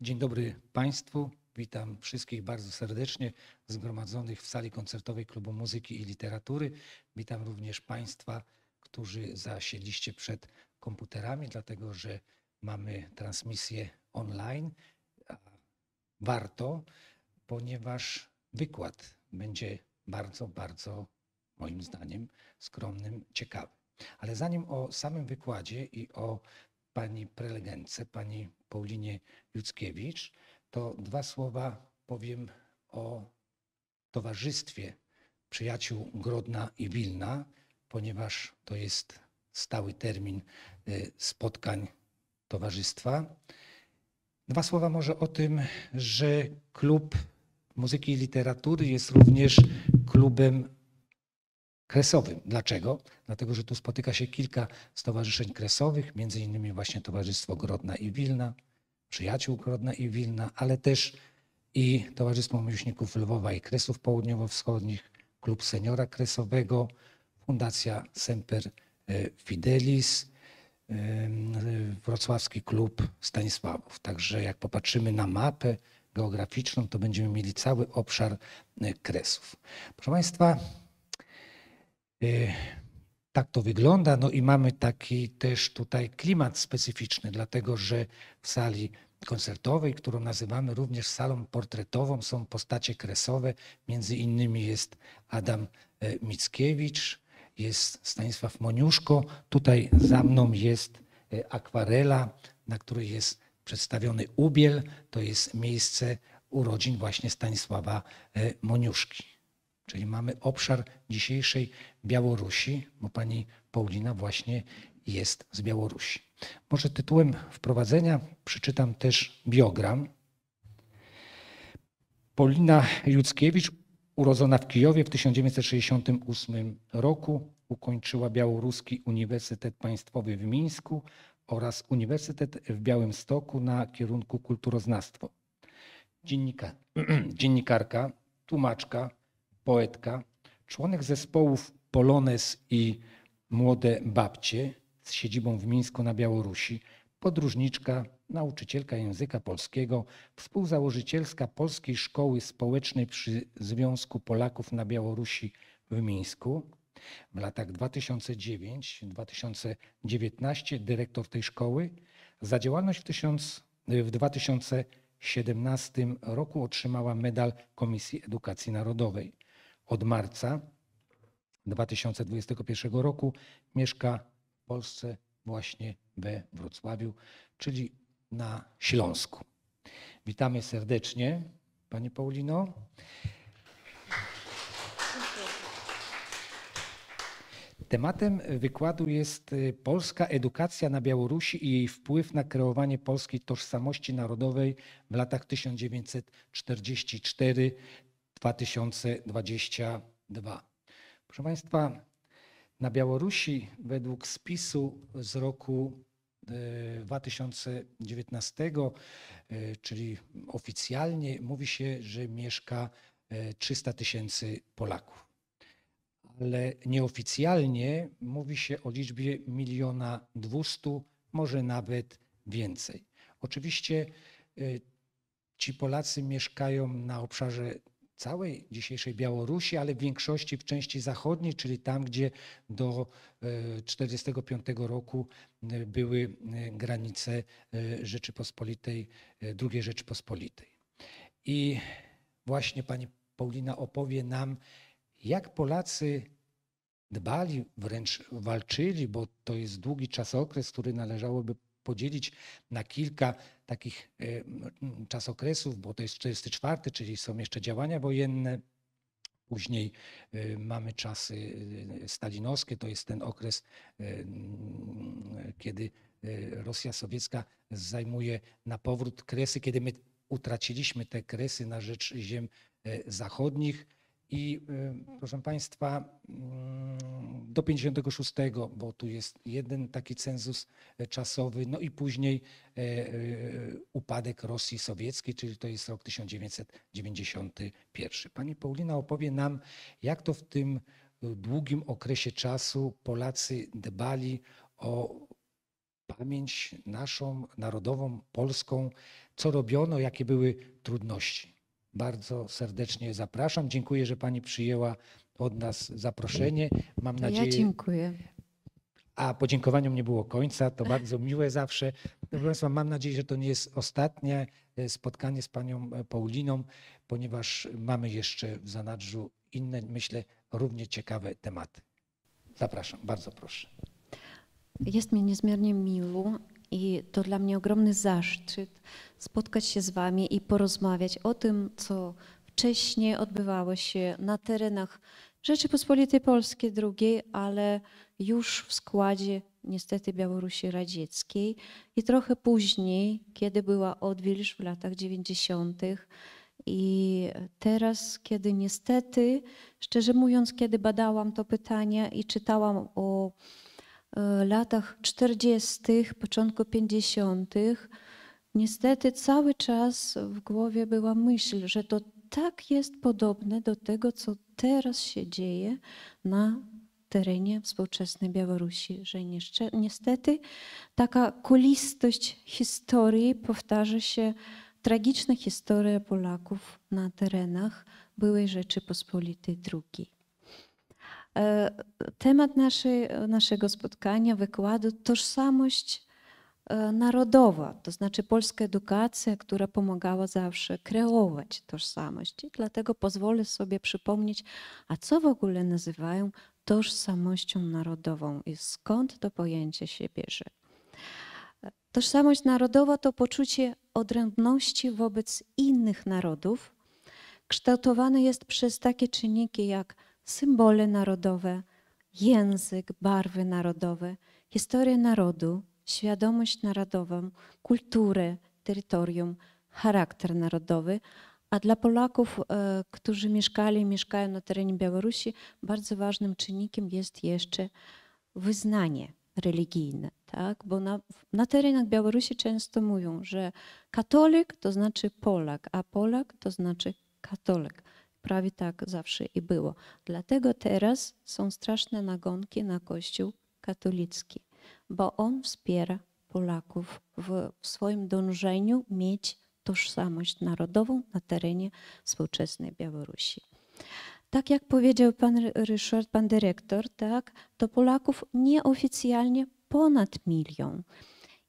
Dzień dobry Państwu. Witam wszystkich bardzo serdecznie zgromadzonych w sali koncertowej Klubu Muzyki i Literatury. Witam również Państwa, którzy zasiedliście przed komputerami, dlatego że mamy transmisję online. Warto, ponieważ wykład będzie bardzo, bardzo, moim zdaniem, skromnym, ciekawy. Ale zanim o samym wykładzie i o pani prelegentce, pani Paulinie Juckiewicz, to dwa słowa powiem o towarzystwie przyjaciół Grodna i Wilna, ponieważ to jest stały termin y, spotkań towarzystwa. Dwa słowa może o tym, że klub muzyki i literatury jest również klubem kresowym. Dlaczego? Dlatego, że tu spotyka się kilka stowarzyszeń kresowych, między innymi właśnie Towarzystwo Grodna i Wilna, Przyjaciół Grodna i Wilna, ale też i Towarzystwo Miłośników Lwowa i Kresów Południowo-Wschodnich, Klub Seniora Kresowego, Fundacja Semper y, Fidelis, y, Wrocławski Klub Stanisławów. Także jak popatrzymy na mapę geograficzną, to będziemy mieli cały obszar y, kresów. Proszę Państwa, Y, tak to wygląda. No i mamy taki też tutaj klimat specyficzny, dlatego że w sali koncertowej, którą nazywamy również salą portretową, są postacie kresowe. Między innymi jest Adam y, Mickiewicz, jest Stanisław Moniuszko. Tutaj za mną jest y, akwarela, na której jest przedstawiony ubiel. To jest miejsce urodzin właśnie Stanisława Moniuszki. Czyli mamy obszar dzisiejszej Białorusi, bo pani Paulina właśnie jest z Białorusi. Może tytułem wprowadzenia przeczytam też biogram. Paulina Juckiewicz, urodzona w Kijowie w 1968 roku, ukończyła Białoruski Uniwersytet Państwowy w Mińsku oraz Uniwersytet w Białymstoku na kierunku kulturoznawstwo. Dziennika, dziennikarka, tłumaczka, poetka, członek zespołów Polones i Młode Babcie z siedzibą w Mińsku na Białorusi, podróżniczka, nauczycielka języka polskiego, współzałożycielska Polskiej Szkoły Społecznej przy Związku Polaków na Białorusi w Mińsku. W latach 2009-2019 dyrektor tej szkoły. Za działalność w, tysiąc, w 2017 roku otrzymała medal Komisji Edukacji Narodowej od marca 2021 roku mieszka w Polsce właśnie we Wrocławiu, czyli na Śląsku. Witamy serdecznie, Pani Paulino. Tematem wykładu jest y, polska edukacja na Białorusi i jej wpływ na kreowanie polskiej tożsamości narodowej w latach 1944 2022. Proszę Państwa, na Białorusi według spisu z roku 2019, e, e, czyli oficjalnie mówi się, że mieszka 300 e, tysięcy Polaków. Ale nieoficjalnie mówi się o liczbie miliona dwustu, może nawet więcej. Oczywiście ci Polacy mieszkają na obszarze całej dzisiejszej Białorusi, ale w większości w części zachodniej, czyli tam, gdzie do 1945 e, roku e, były e, granice Rzeczypospolitej, II Rzeczypospolitej. I właśnie pani Paulina opowie nam, jak Polacy dbali, wręcz walczyli, bo to jest długi czas okres, który należałoby podzielić na kilka takich e, czasokresów, bo to jest 44, czyli są jeszcze działania wojenne. Później e, mamy czasy e, stalinowskie, to jest ten okres, kiedy Rosja sowiecka zajmuje na powrót kresy, kiedy my utraciliśmy te kresy na rzecz ziem zachodnich. I y, proszę Państwa, mm, do 56, bo tu jest jeden taki cenzus e, czasowy, no i później e, e, upadek Rosji Sowieckiej, czyli to jest rok 1991. Pani Paulina opowie nam, jak to w tym y, długim okresie czasu Polacy dbali o pamięć naszą, narodową, polską, co robiono, jakie były trudności bardzo serdecznie zapraszam. Dziękuję, że Pani przyjęła od nas zaproszenie. Mam nadzieję. Ja dziękuję. A podziękowaniom nie było końca, to bardzo miłe zawsze. Proszę Państwa, mam nadzieję, że to nie jest ostatnie e, spotkanie z Panią e, Pauliną, ponieważ mamy jeszcze w zanadrzu inne, myślę, równie ciekawe tematy. Zapraszam, bardzo proszę. Jest mi niezmiernie miło i to dla mnie ogromny zaszczyt spotkać się z Wami i porozmawiać o tym, co wcześniej odbywało się na terenach Rzeczypospolitej Polskiej II, ale już w składzie niestety Białorusi Radzieckiej i trochę później, kiedy była odwilż w latach 90. I teraz, kiedy niestety, szczerze mówiąc, kiedy badałam to pytanie i czytałam o E, latach 40., początku 50., niestety cały czas w głowie była myśl, że to tak jest podobne do tego, co teraz się dzieje na terenie współczesnej Białorusi, że niestety taka kulistość historii powtarza się, tragiczna historia Polaków na terenach byłej Rzeczypospolitej II. E, temat naszej, naszego spotkania, wykładu tożsamość e, narodowa, to znaczy polska edukacja, która pomagała zawsze kreować tożsamość. I dlatego pozwolę sobie przypomnieć, a co w ogóle nazywają tożsamością narodową i skąd to pojęcie się bierze. E, tożsamość narodowa to poczucie odrębności wobec innych narodów, kształtowane jest przez takie czynniki jak symbole narodowe, język, barwy narodowe, historię narodu, świadomość narodową, kulturę, terytorium, charakter narodowy. A dla Polaków, e, którzy mieszkali i mieszkają na terenie Białorusi, bardzo ważnym czynnikiem jest jeszcze wyznanie religijne, tak? bo na, na terenach Białorusi często mówią, że katolik to znaczy Polak, a Polak to znaczy katolik prawie tak zawsze i było. Dlatego teraz są straszne nagonki na Kościół katolicki, bo on wspiera Polaków w, w swoim dążeniu mieć tożsamość narodową na terenie współczesnej Białorusi. Tak jak powiedział pan Ryszard, pan dyrektor, tak, to Polaków nieoficjalnie ponad milion.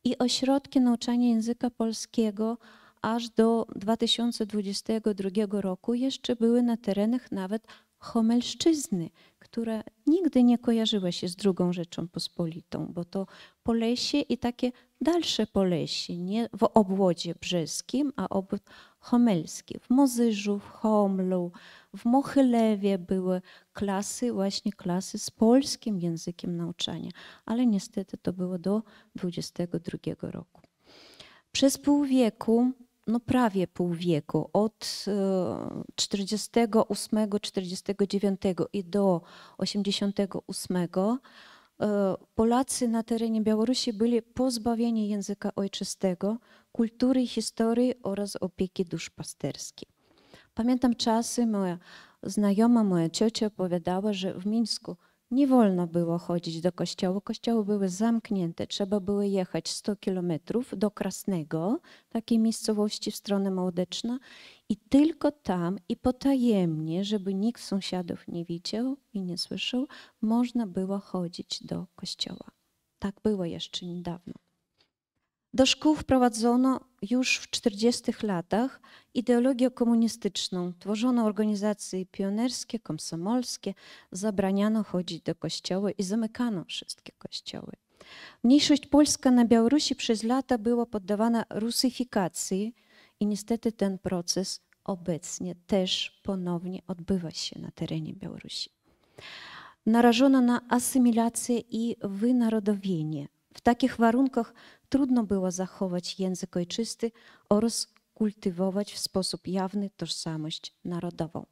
I ośrodki nauczania języka polskiego aż do 2022 roku jeszcze były na terenach nawet Homelszczyzny, która nigdy nie kojarzyła się z drugą Rzeczą Pospolitą, bo to Polesie i takie dalsze Polesie, nie w obłodzie brzeskim, a obwód homelski. W Mozyżu, w Homlu, w Mochylewie były klasy, właśnie klasy z polskim językiem nauczania, ale niestety to było do 22 roku. Przez pół wieku no prawie pół wieku, od 48-49 e, i do 88 e, Polacy na terenie Białorusi byli pozbawieni języka ojczystego, kultury, historii oraz opieki duszpasterskiej. Pamiętam czasy, moja znajoma, moja ciocia opowiadała, że w Mińsku nie wolno było chodzić do kościoła. Kościoły były zamknięte, trzeba było jechać 100 kilometrów do Krasnego, takiej miejscowości w stronę Mołdeczna i tylko tam i potajemnie, żeby nikt sąsiadów nie widział i nie słyszał, można było chodzić do kościoła. Tak było jeszcze niedawno. Do szkół wprowadzono już w 40 latach ideologię komunistyczną. Tworzono organizacje pionierskie, komsomolskie, zabraniano chodzić do kościoła i zamykano wszystkie kościoły. Mniejszość polska na Białorusi przez lata była poddawana rusyfikacji i niestety ten proces obecnie też ponownie odbywa się na terenie Białorusi. Narażono na asymilację i wynarodowienie. W takich warunkach trudno było zachować język ojczysty oraz kultywować w sposób jawny tożsamość narodową.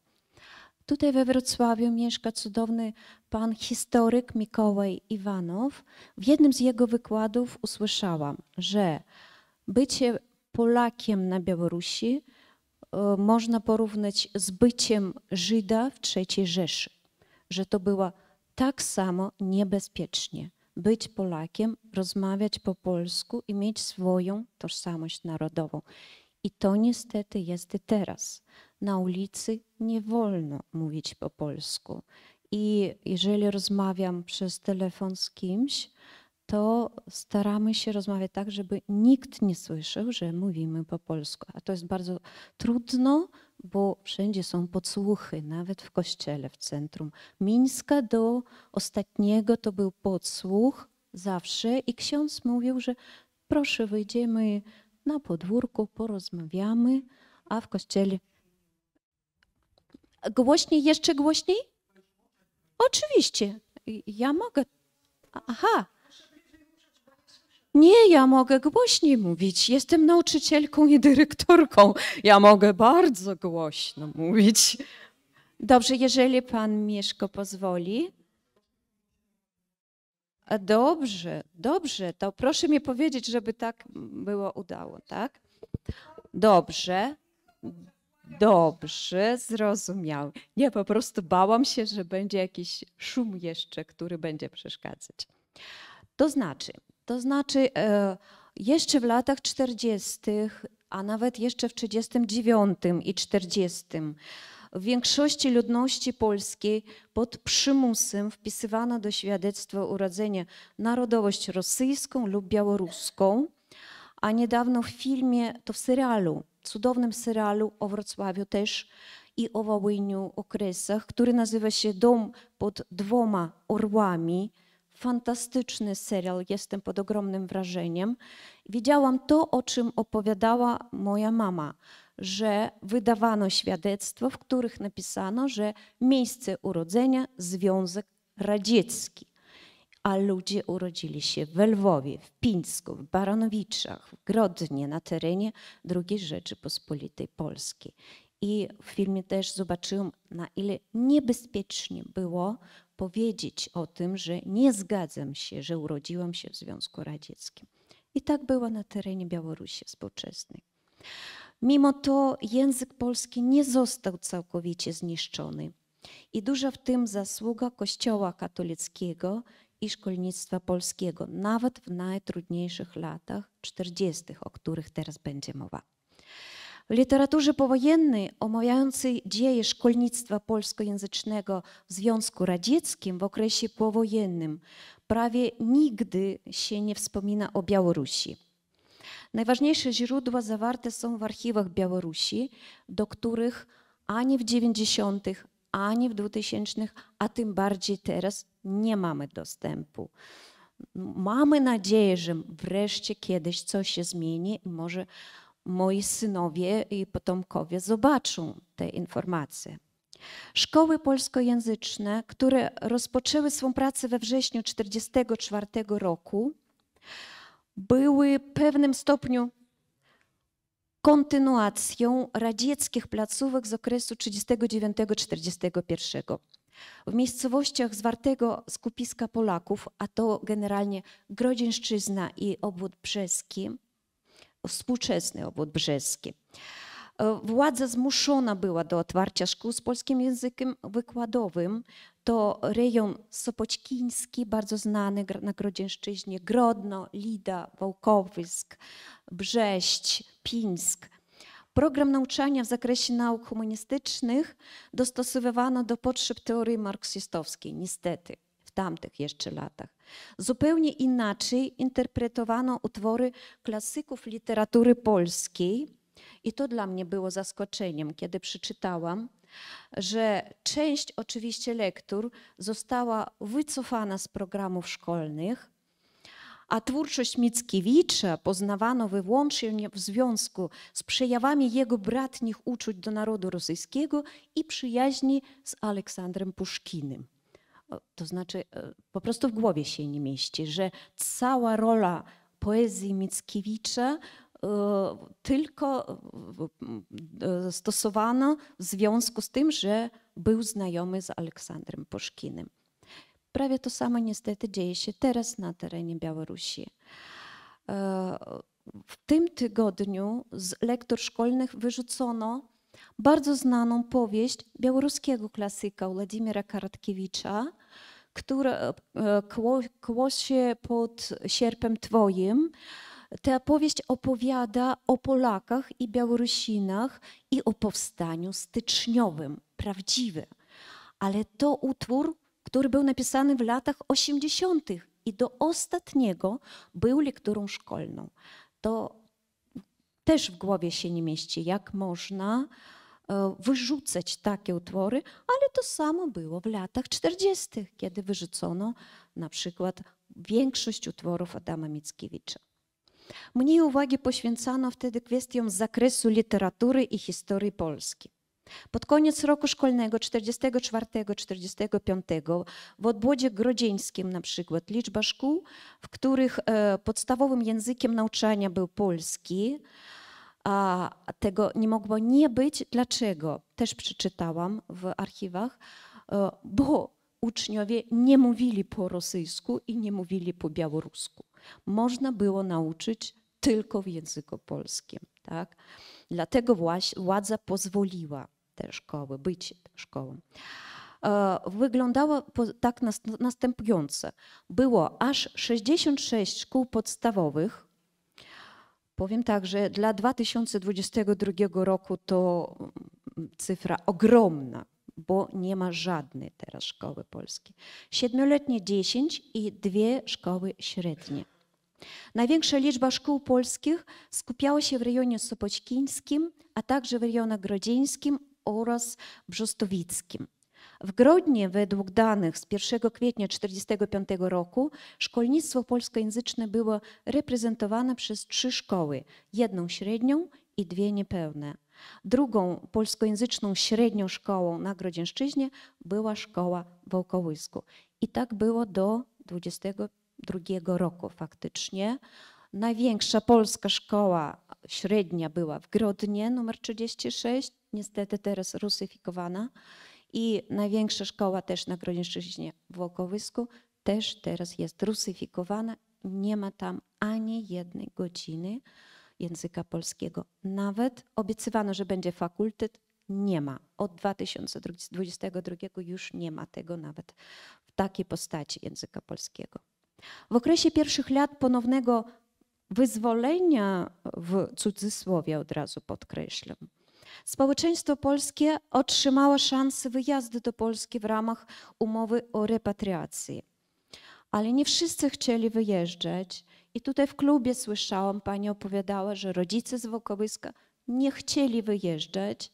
Tutaj we Wrocławiu mieszka cudowny pan historyk Mikołaj Iwanow. W jednym z jego wykładów usłyszałam, że bycie Polakiem na Białorusi e, można porównać z byciem Żyda w III Rzeszy, że to było tak samo niebezpiecznie być Polakiem, rozmawiać po polsku i mieć swoją tożsamość narodową. I to niestety jest teraz. Na ulicy nie wolno mówić po polsku. I jeżeli rozmawiam przez telefon z kimś, to staramy się rozmawiać tak, żeby nikt nie słyszał, że mówimy po polsku. A to jest bardzo trudno, bo wszędzie są podsłuchy, nawet w kościele w centrum Mińska do ostatniego to był podsłuch zawsze i ksiądz mówił, że proszę wyjdziemy na podwórku, porozmawiamy, a w kościele głośniej, jeszcze głośniej? Oczywiście, ja mogę. Aha, nie, ja mogę głośniej mówić. Jestem nauczycielką i dyrektorką. Ja mogę bardzo głośno mówić. Dobrze, jeżeli pan Mieszko pozwoli. Dobrze, dobrze, to proszę mi powiedzieć, żeby tak było udało, tak? Dobrze, dobrze, zrozumiał. Nie, po prostu bałam się, że będzie jakiś szum jeszcze, który będzie przeszkadzać. To znaczy, to znaczy, e, jeszcze w latach 40., a nawet jeszcze w 39 i 40, w większości ludności polskiej pod przymusem wpisywano do świadectwa urodzenia narodowość rosyjską lub białoruską, a niedawno w filmie, to w serialu, cudownym serialu o Wrocławiu też i o Wołyniu okresach, który nazywa się Dom pod dwoma orłami, Fantastyczny serial, jestem pod ogromnym wrażeniem. Widziałam to, o czym opowiadała moja mama, że wydawano świadectwa, w których napisano, że miejsce urodzenia Związek Radziecki a ludzie urodzili się w Lwowie, w Pińsku, w Baranowiczach, w Grodnie, na terenie II Rzeczypospolitej Polskiej. I w filmie też zobaczyłam, na ile niebezpiecznie było powiedzieć o tym, że nie zgadzam się, że urodziłam się w Związku Radzieckim. I tak było na terenie Białorusi współczesnej. Mimo to język polski nie został całkowicie zniszczony. I duża w tym zasługa Kościoła katolickiego i szkolnictwa polskiego, nawet w najtrudniejszych latach 40., o których teraz będzie mowa. W literaturze powojennej omawiającej dzieje szkolnictwa polskojęzycznego w Związku Radzieckim w okresie powojennym prawie nigdy się nie wspomina o Białorusi. Najważniejsze źródła zawarte są w archiwach Białorusi, do których ani w 90., ani w 2000, a tym bardziej teraz nie mamy dostępu. Mamy nadzieję, że wreszcie kiedyś coś się zmieni, może moi synowie i potomkowie zobaczą te informacje. Szkoły polskojęzyczne, które rozpoczęły swą pracę we wrześniu 1944 roku, były w pewnym stopniu kontynuacją radzieckich placówek z okresu 1939-1941. W miejscowościach zwartego skupiska Polaków, a to generalnie Grodzieńszczyzna i obwód brzeski, współczesny obwód brzeski. E, władza zmuszona była do otwarcia szkół z polskim językiem wykładowym. To rejon Sopoćkiński, bardzo znany na Grodzieńszczyźnie, Grodno, Lida, Wałkowysk, Brześć, Pińsk. Program nauczania w zakresie nauk humanistycznych dostosowywano do potrzeb teorii marksistowskiej, niestety tamtych jeszcze latach. Zupełnie inaczej interpretowano utwory klasyków literatury polskiej. I to dla mnie było zaskoczeniem, kiedy przeczytałam, że część oczywiście lektur została wycofana z programów szkolnych, a twórczość Mickiewicza poznawano wyłącznie w związku z przejawami jego bratnich uczuć do narodu rosyjskiego i przyjaźni z Aleksandrem Puszkinem to znaczy e, po prostu w głowie się nie mieści, że cała rola poezji Mickiewicza e, tylko e, stosowano w związku z tym, że był znajomy z Aleksandrem Puszkinem. Prawie to samo niestety dzieje się teraz na terenie Białorusi. W tym tygodniu z lektor szkolnych wyrzucono bardzo znaną powieść białoruskiego klasyka Władimira Karatkiewicza, która e, kło, kło się pod sierpem Twoim. Ta powieść opowiada o Polakach i Białorusinach i o powstaniu styczniowym, prawdziwe. Ale to utwór, który był napisany w latach 80. i do ostatniego był lekturą szkolną. To też w głowie się nie mieści, jak można e, wyrzucać takie utwory, ale to samo było w latach 40., kiedy wyrzucono na przykład większość utworów Adama Mickiewicza. Mniej uwagi poświęcano wtedy kwestiom zakresu literatury i historii Polski. Pod koniec roku szkolnego 44-45 w odwodzie grodzieńskim na przykład liczba szkół, w których e, podstawowym językiem nauczania był polski, a tego nie mogło nie być. Dlaczego? Też przeczytałam w archiwach, e, bo uczniowie nie mówili po rosyjsku i nie mówili po białorusku. Można było nauczyć tylko w języku polskim. Tak? Dlatego władza pozwoliła te szkoły, być szkołą. E, wyglądało tak następująco. Było aż 66 szkół podstawowych. Powiem tak, że dla 2022 roku to mm, cyfra ogromna, bo nie ma żadnej teraz szkoły polskiej. Siedmioletnie 10 i dwie szkoły średnie. Największa liczba szkół polskich skupiała się w rejonie Sopoćkińskim, a także w rejonie Grodzieńskim oraz Brzostowickim. W Grodnie, według danych z 1 kwietnia 1945 roku, szkolnictwo polskojęzyczne było reprezentowane przez trzy szkoły, jedną średnią i dwie niepełne. Drugą polskojęzyczną średnią szkołą na Grodzieńszczyźnie była szkoła w Okołysku. I tak było do 22 roku faktycznie. Największa polska szkoła średnia była w Grodnie, numer 36, niestety teraz rusyfikowana. I największa szkoła też na Grodziszczyźnie w Okowysku też teraz jest rusyfikowana. Nie ma tam ani jednej godziny języka polskiego. Nawet obiecywano, że będzie fakultet, nie ma. Od 2022 już nie ma tego nawet w takiej postaci języka polskiego. W okresie pierwszych lat ponownego wyzwolenia w cudzysłowie od razu podkreślam, Społeczeństwo polskie otrzymało szansę wyjazdu do Polski w ramach umowy o repatriacji. Ale nie wszyscy chcieli wyjeżdżać. I tutaj w klubie słyszałam, pani opowiadała, że rodzice z Wokołyska nie chcieli wyjeżdżać,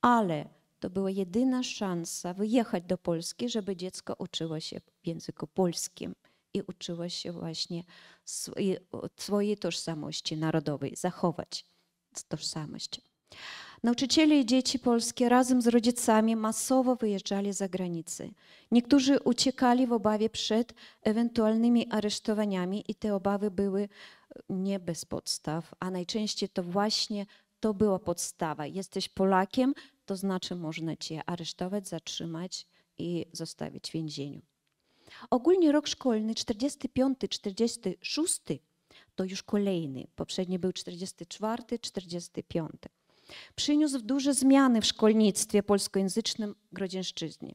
ale to była jedyna szansa wyjechać do Polski, żeby dziecko uczyło się w języku polskim i uczyło się właśnie swojej tożsamości narodowej, zachować tożsamość. Nauczyciele i dzieci polskie razem z rodzicami masowo wyjeżdżali za granicę. Niektórzy uciekali w obawie przed ewentualnymi aresztowaniami i te obawy były nie bez podstaw, a najczęściej to właśnie to była podstawa. Jesteś Polakiem, to znaczy można cię aresztować, zatrzymać i zostawić w więzieniu. Ogólnie rok szkolny 45-46 to już kolejny, poprzedni był 44-45 przyniósł duże zmiany w szkolnictwie polskojęzycznym Grodzieńszczyzny.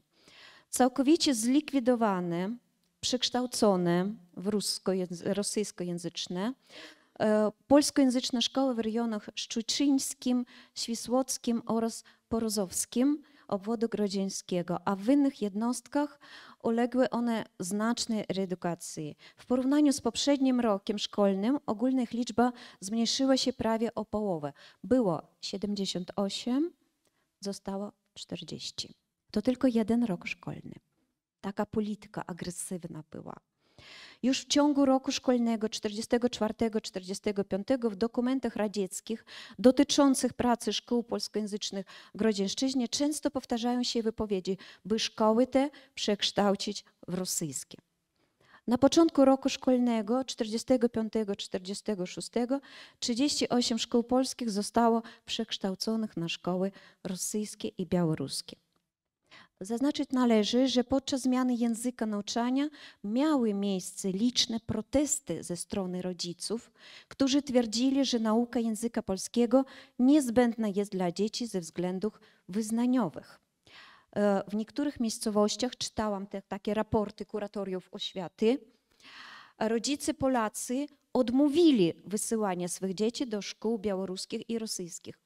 Całkowicie zlikwidowane, przekształcone w rosyjskojęzyczne, e, polskojęzyczne szkoły w rejonach szczuczyńskim, świsłockim oraz porozowskim obwodu grodzieńskiego, a w innych jednostkach uległy one znacznej redukacji. W porównaniu z poprzednim rokiem szkolnym ogólna liczba zmniejszyła się prawie o połowę. Było 78, zostało 40. To tylko jeden rok szkolny. Taka polityka agresywna była. Już w ciągu roku szkolnego 44-45 w dokumentach radzieckich dotyczących pracy szkół polskojęzycznych w Grodzieńszczyźnie często powtarzają się wypowiedzi, by szkoły te przekształcić w rosyjskie. Na początku roku szkolnego 45-46 38 szkół polskich zostało przekształconych na szkoły rosyjskie i białoruskie. Zaznaczyć należy, że podczas zmiany języka nauczania miały miejsce liczne protesty ze strony rodziców, którzy twierdzili, że nauka języka polskiego niezbędna jest dla dzieci ze względów wyznaniowych. E, w niektórych miejscowościach czytałam te, takie raporty kuratoriów oświaty. Rodzice Polacy odmówili wysyłania swych dzieci do szkół białoruskich i rosyjskich.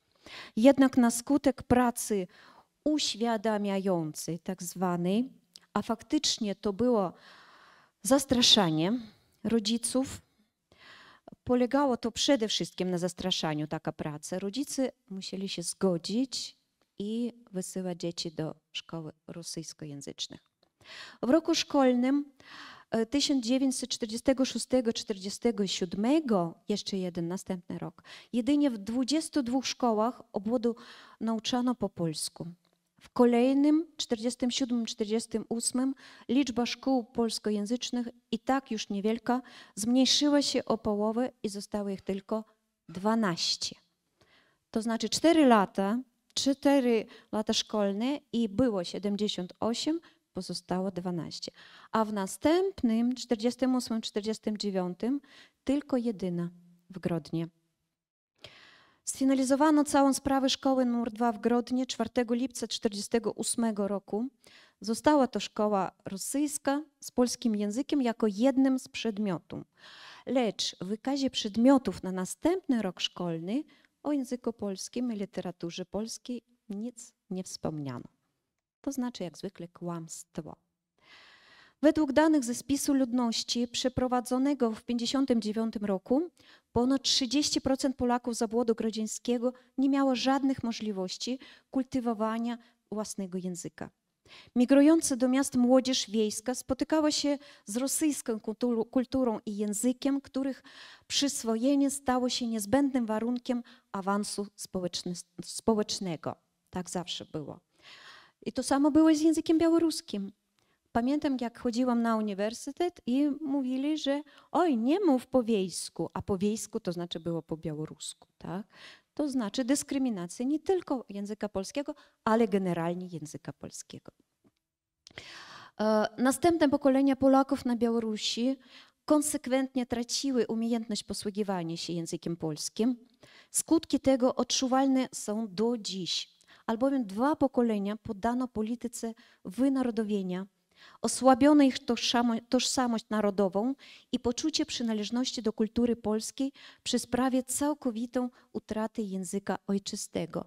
Jednak na skutek pracy uświadamiający, tak zwany, a faktycznie to było zastraszanie rodziców. Polegało to przede wszystkim na zastraszaniu taka praca. Rodzice musieli się zgodzić i wysyłać dzieci do szkoły rosyjskojęzycznych. W roku szkolnym 1946-47, e, jeszcze jeden następny rok, jedynie w 22 szkołach obwodu nauczano po polsku. W kolejnym 47-48 liczba szkół polskojęzycznych i tak już niewielka zmniejszyła się o połowę i zostało ich tylko 12. To znaczy 4 lata, 4 lata szkolne i było 78, pozostało 12. A w następnym 48-49 tylko jedyna w Grodnie. Sfinalizowano całą sprawę szkoły nr 2 w Grodnie 4 lipca 1948 roku. Została to szkoła rosyjska z polskim językiem jako jednym z przedmiotów. Lecz w wykazie przedmiotów na następny rok szkolny o języku polskim i literaturze polskiej nic nie wspomniano. To znaczy, jak zwykle, kłamstwo. Według danych ze spisu ludności przeprowadzonego w 1959 roku ponad 30% Polaków z obłodu grodzieńskiego nie miało żadnych możliwości kultywowania własnego języka. Migrująca do miast młodzież wiejska spotykała się z rosyjską kulturą i językiem, których przyswojenie stało się niezbędnym warunkiem awansu społecznego. Tak zawsze było. I to samo było z językiem białoruskim. Pamiętam, jak chodziłam na uniwersytet i mówili, że oj, nie mów po wiejsku, a po wiejsku to znaczy było po białorusku, tak? To znaczy dyskryminacja nie tylko języka polskiego, ale generalnie języka polskiego. E, następne pokolenia Polaków na Białorusi konsekwentnie traciły umiejętność posługiwania się językiem polskim. Skutki tego odczuwalne są do dziś, albowiem dwa pokolenia poddano polityce wynarodowienia, osłabione ich tożsamość narodową i poczucie przynależności do kultury polskiej przez prawie całkowitą utratę języka ojczystego.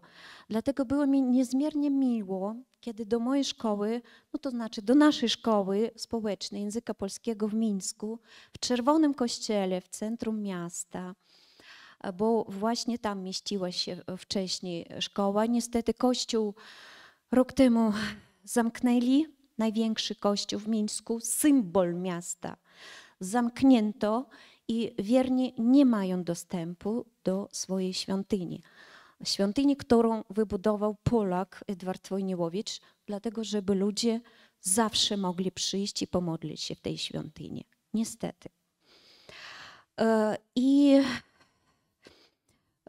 Dlatego było mi niezmiernie miło, kiedy do mojej szkoły, no to znaczy do naszej szkoły społecznej języka polskiego w Mińsku, w Czerwonym Kościele, w centrum miasta, bo właśnie tam mieściła się wcześniej szkoła. Niestety kościół rok temu zamknęli, największy kościół w Mińsku, symbol miasta. Zamknięto i wierni nie mają dostępu do swojej świątyni. Świątyni, którą wybudował Polak Edward Wojniłowicz, dlatego żeby ludzie zawsze mogli przyjść i pomodlić się w tej świątyni. Niestety. E, I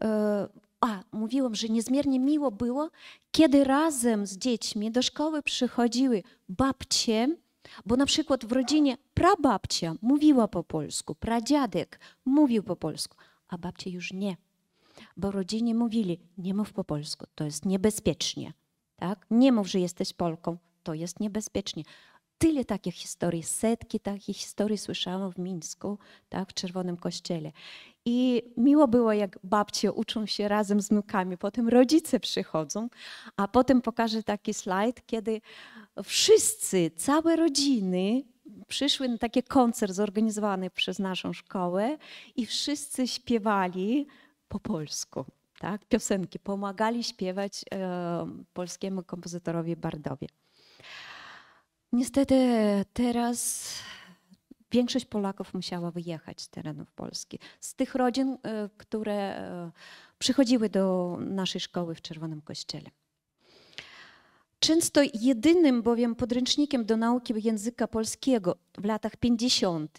e, a, mówiłam, że niezmiernie miło było, kiedy razem z dziećmi do szkoły przychodziły babcie, bo na przykład w rodzinie prababcia mówiła po polsku, pradziadek mówił po polsku, a babcie już nie. Bo rodzinie mówili, nie mów po polsku, to jest niebezpiecznie. Tak? Nie mów, że jesteś Polką, to jest niebezpiecznie. Tyle takich historii, setki takich historii słyszałam w Mińsku, tak, w Czerwonym Kościele. I miło było, jak babcie uczą się razem z wnukami, potem rodzice przychodzą, a potem pokażę taki slajd, kiedy wszyscy, całe rodziny przyszły na taki koncert zorganizowany przez naszą szkołę i wszyscy śpiewali po polsku. Tak, piosenki pomagali śpiewać e, polskiemu kompozytorowi Bardowie. Niestety teraz większość Polaków musiała wyjechać z terenów Polski. Z tych rodzin, y, które y, przychodziły do naszej szkoły w Czerwonym Kościele. Często jedynym bowiem podręcznikiem do nauki języka polskiego w latach 50.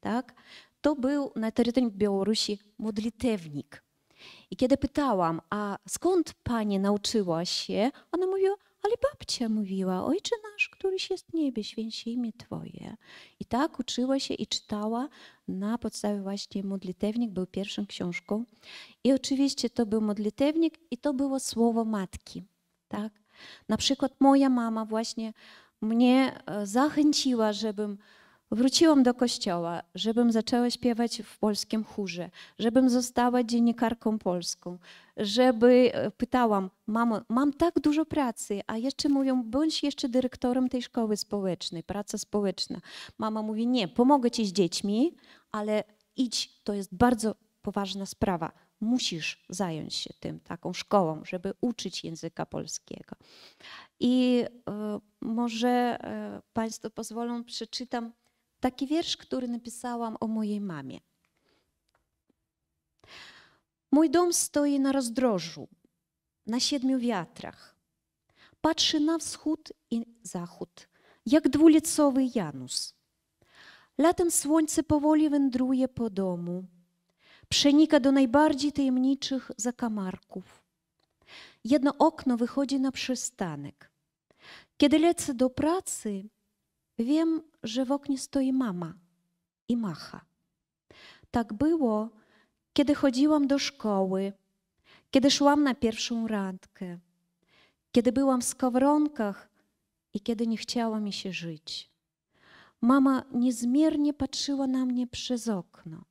Tak, to był na terytorium Białorusi modlitewnik. I kiedy pytałam, a skąd pani nauczyła się, ona mówiła, ale babcia mówiła, Ojcze nasz, któryś jest w niebie, święć imię Twoje. I tak uczyła się i czytała na podstawie właśnie modlitewnik, był pierwszą książką. I oczywiście to był modlitewnik i to było słowo matki. Tak? Na przykład moja mama właśnie mnie e, zachęciła, żebym Wróciłam do kościoła, żebym zaczęła śpiewać w polskim chórze, żebym została dziennikarką polską, żeby e, pytałam, mamo, mam tak dużo pracy, a jeszcze mówią, bądź jeszcze dyrektorem tej szkoły społecznej, praca społeczna. Mama mówi, nie, pomogę ci z dziećmi, ale idź, to jest bardzo poważna sprawa. Musisz zająć się tym, taką szkołą, żeby uczyć języka polskiego. I y, może y, Państwo pozwolą, przeczytam taki wiersz, który napisałam o mojej mamie. Mój dom stoi na rozdrożu, na siedmiu wiatrach. Patrzy na wschód i zachód, jak dwulicowy Janus. Latem słońce powoli wędruje po domu, przenika do najbardziej tajemniczych zakamarków. Jedno okno wychodzi na przystanek. Kiedy lecę do pracy, Wiem, że w oknie stoi mama i macha. Tak było, kiedy chodziłam do szkoły, kiedy szłam na pierwszą randkę, kiedy byłam w skowronkach i kiedy nie chciała mi się żyć. Mama niezmiernie patrzyła na mnie przez okno.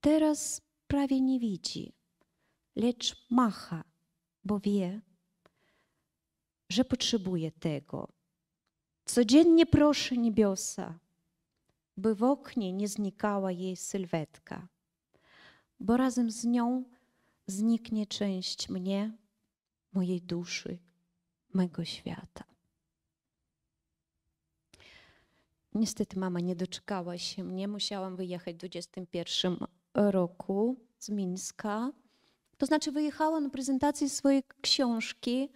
Teraz prawie nie widzi, lecz macha, bo wie, że potrzebuje tego. Codziennie proszę niebiosa, by w oknie nie znikała jej sylwetka, bo razem z nią zniknie część mnie, mojej duszy, mego świata. Niestety mama nie doczekała się mnie, musiałam wyjechać w 21 roku z Mińska. To znaczy wyjechałam na prezentację swojej książki,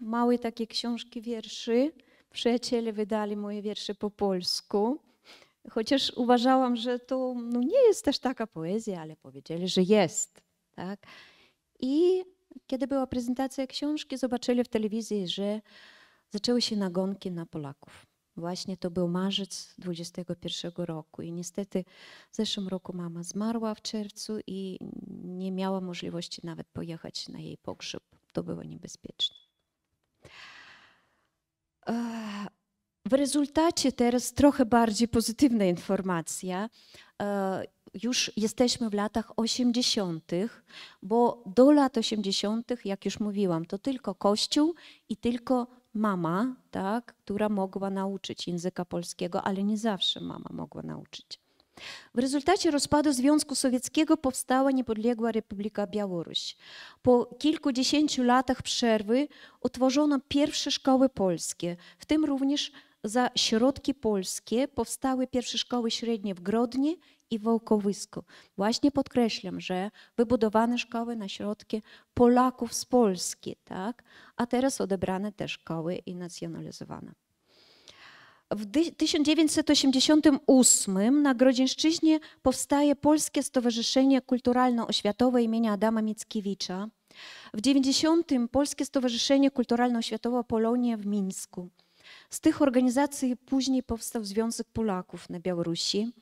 małej takiej książki wierszy, przyjaciele wydali moje wiersze po polsku. Chociaż uważałam, że to no, nie jest też taka poezja, ale powiedzieli, że jest. Tak? I kiedy była prezentacja książki, zobaczyli w telewizji, że zaczęły się nagonki na Polaków. Właśnie to był marzec 2021 roku i niestety w zeszłym roku mama zmarła w czerwcu i nie miała możliwości nawet pojechać na jej pogrzeb. To było niebezpieczne. W rezultacie teraz trochę bardziej pozytywna informacja. E, już jesteśmy w latach 80., bo do lat 80., jak już mówiłam, to tylko Kościół i tylko mama, tak, która mogła nauczyć języka polskiego, ale nie zawsze mama mogła nauczyć. W rezultacie rozpadu Związku Sowieckiego powstała niepodległa Republika Białoruś. Po kilkudziesięciu latach przerwy utworzono pierwsze szkoły polskie, w tym również za środki polskie powstały pierwsze szkoły średnie w Grodnie i Wołkowysku. Właśnie podkreślam, że wybudowane szkoły na środki Polaków z Polski, tak? a teraz odebrane te szkoły i nacjonalizowane. W 1988 na Grodzieńszczyźnie powstaje Polskie Stowarzyszenie Kulturalno-Oświatowe imienia Adama Mickiewicza. W 90 Polskie Stowarzyszenie Kulturalno-Oświatowe Polonia w Mińsku. Z tych organizacji później powstał Związek Polaków na Białorusi.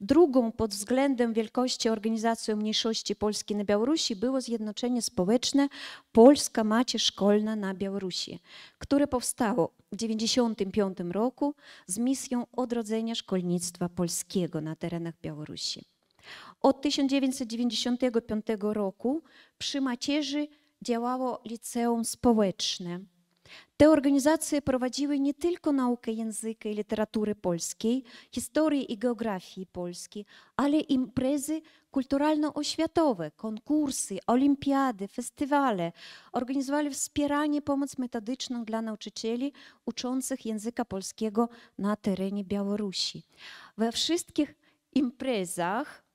Drugą pod względem wielkości organizacją mniejszości polskiej na Białorusi było Zjednoczenie Społeczne Polska Macie Szkolna na Białorusi, które powstało w 1995 roku z misją odrodzenia szkolnictwa polskiego na terenach Białorusi. Od 1995 roku przy macierzy działało liceum społeczne – te organizacje prowadziły nie tylko naukę języka i literatury polskiej, historii i geografii polskiej, ale imprezy kulturalno-oświatowe, konkursy, olimpiady, festiwale. Organizowali wspieranie, pomoc metodyczną dla nauczycieli uczących języka polskiego na terenie Białorusi. We wszystkich imprezach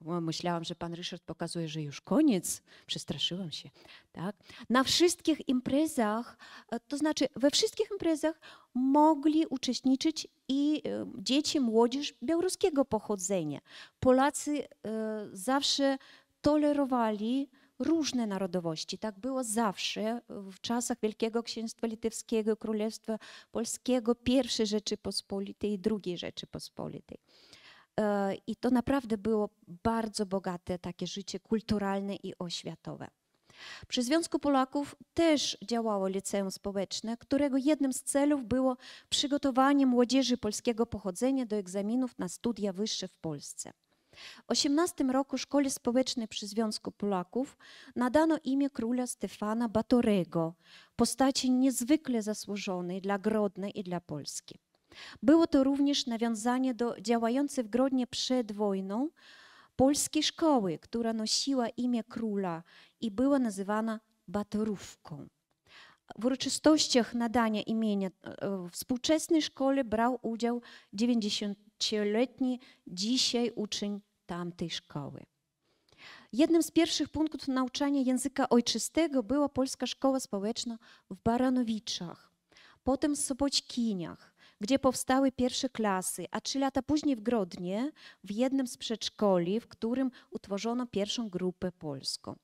Myślałam, że pan Ryszard pokazuje, że już koniec. Przestraszyłam się. Tak? Na wszystkich imprezach, e, to znaczy we wszystkich imprezach mogli uczestniczyć i e, dzieci, młodzież białoruskiego pochodzenia. Polacy e, zawsze tolerowali różne narodowości. Tak było zawsze w czasach Wielkiego Księstwa Litewskiego, Królestwa Polskiego, pierwszej Rzeczypospolitej i drugiej Rzeczypospolitej. E, I to naprawdę było bardzo bogate takie życie kulturalne i oświatowe. Przy Związku Polaków też działało liceum społeczne, którego jednym z celów było przygotowanie młodzieży polskiego pochodzenia do egzaminów na studia wyższe w Polsce. W 18 roku Szkole Społecznej przy Związku Polaków nadano imię króla Stefana Batorego, postaci niezwykle zasłużonej dla Grodnej i dla Polski. Było to również nawiązanie do działającej w Grodnie przed wojną polskiej szkoły, która nosiła imię króla i była nazywana Batorówką. W uroczystościach nadania imienia e, e, współczesnej szkole brał udział 90-letni dzisiaj uczeń tamtej szkoły. Jednym z pierwszych punktów nauczania języka ojczystego była Polska Szkoła Społeczna w Baranowiczach, potem w Soboćkiniach, gdzie powstały pierwsze klasy, a trzy lata później w Grodnie, w jednym z przedszkoli, w którym utworzono pierwszą grupę polską.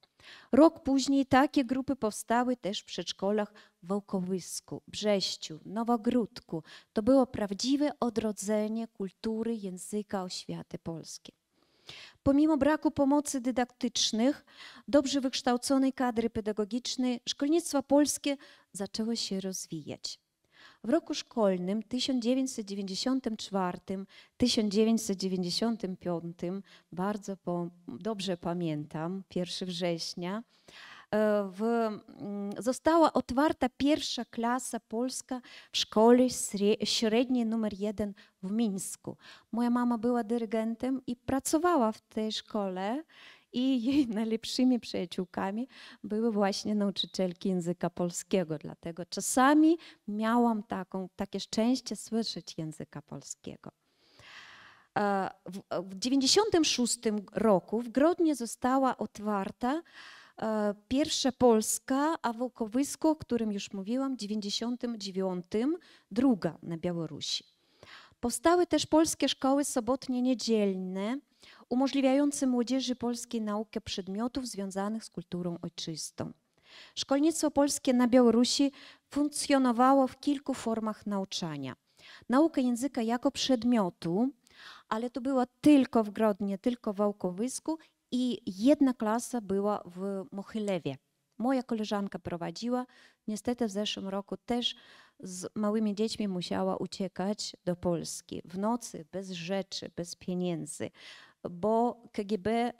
Rok później takie grupy powstały też w przedszkolach w Brześciu, Nowogródku. To było prawdziwe odrodzenie kultury, języka, oświaty polskiej. Pomimo braku pomocy dydaktycznych, dobrze wykształconej kadry pedagogicznej, szkolnictwo polskie zaczęło się rozwijać. W roku szkolnym 1994-1995, bardzo po, dobrze pamiętam, 1 września, e, w, mm, została otwarta pierwsza klasa polska w szkole średniej numer jeden w Mińsku. Moja mama była dyrygentem i pracowała w tej szkole i jej najlepszymi przyjaciółkami były właśnie nauczycielki języka polskiego. Dlatego czasami miałam taką, takie szczęście słyszeć języka polskiego. E, w 1996 roku w Grodnie została otwarta e, pierwsza Polska, a Wołkowisko, o którym już mówiłam, w 1999, druga na Białorusi. Powstały też polskie szkoły sobotnie niedzielne, umożliwiający młodzieży polskiej naukę przedmiotów związanych z kulturą ojczystą. Szkolnictwo polskie na Białorusi funkcjonowało w kilku formach nauczania. Nauka języka jako przedmiotu, ale to było tylko w Grodnie, tylko w Wałkowysku i jedna klasa była w Mochylewie. Moja koleżanka prowadziła, niestety w zeszłym roku też z małymi dziećmi musiała uciekać do Polski w nocy, bez rzeczy, bez pieniędzy, bo KGB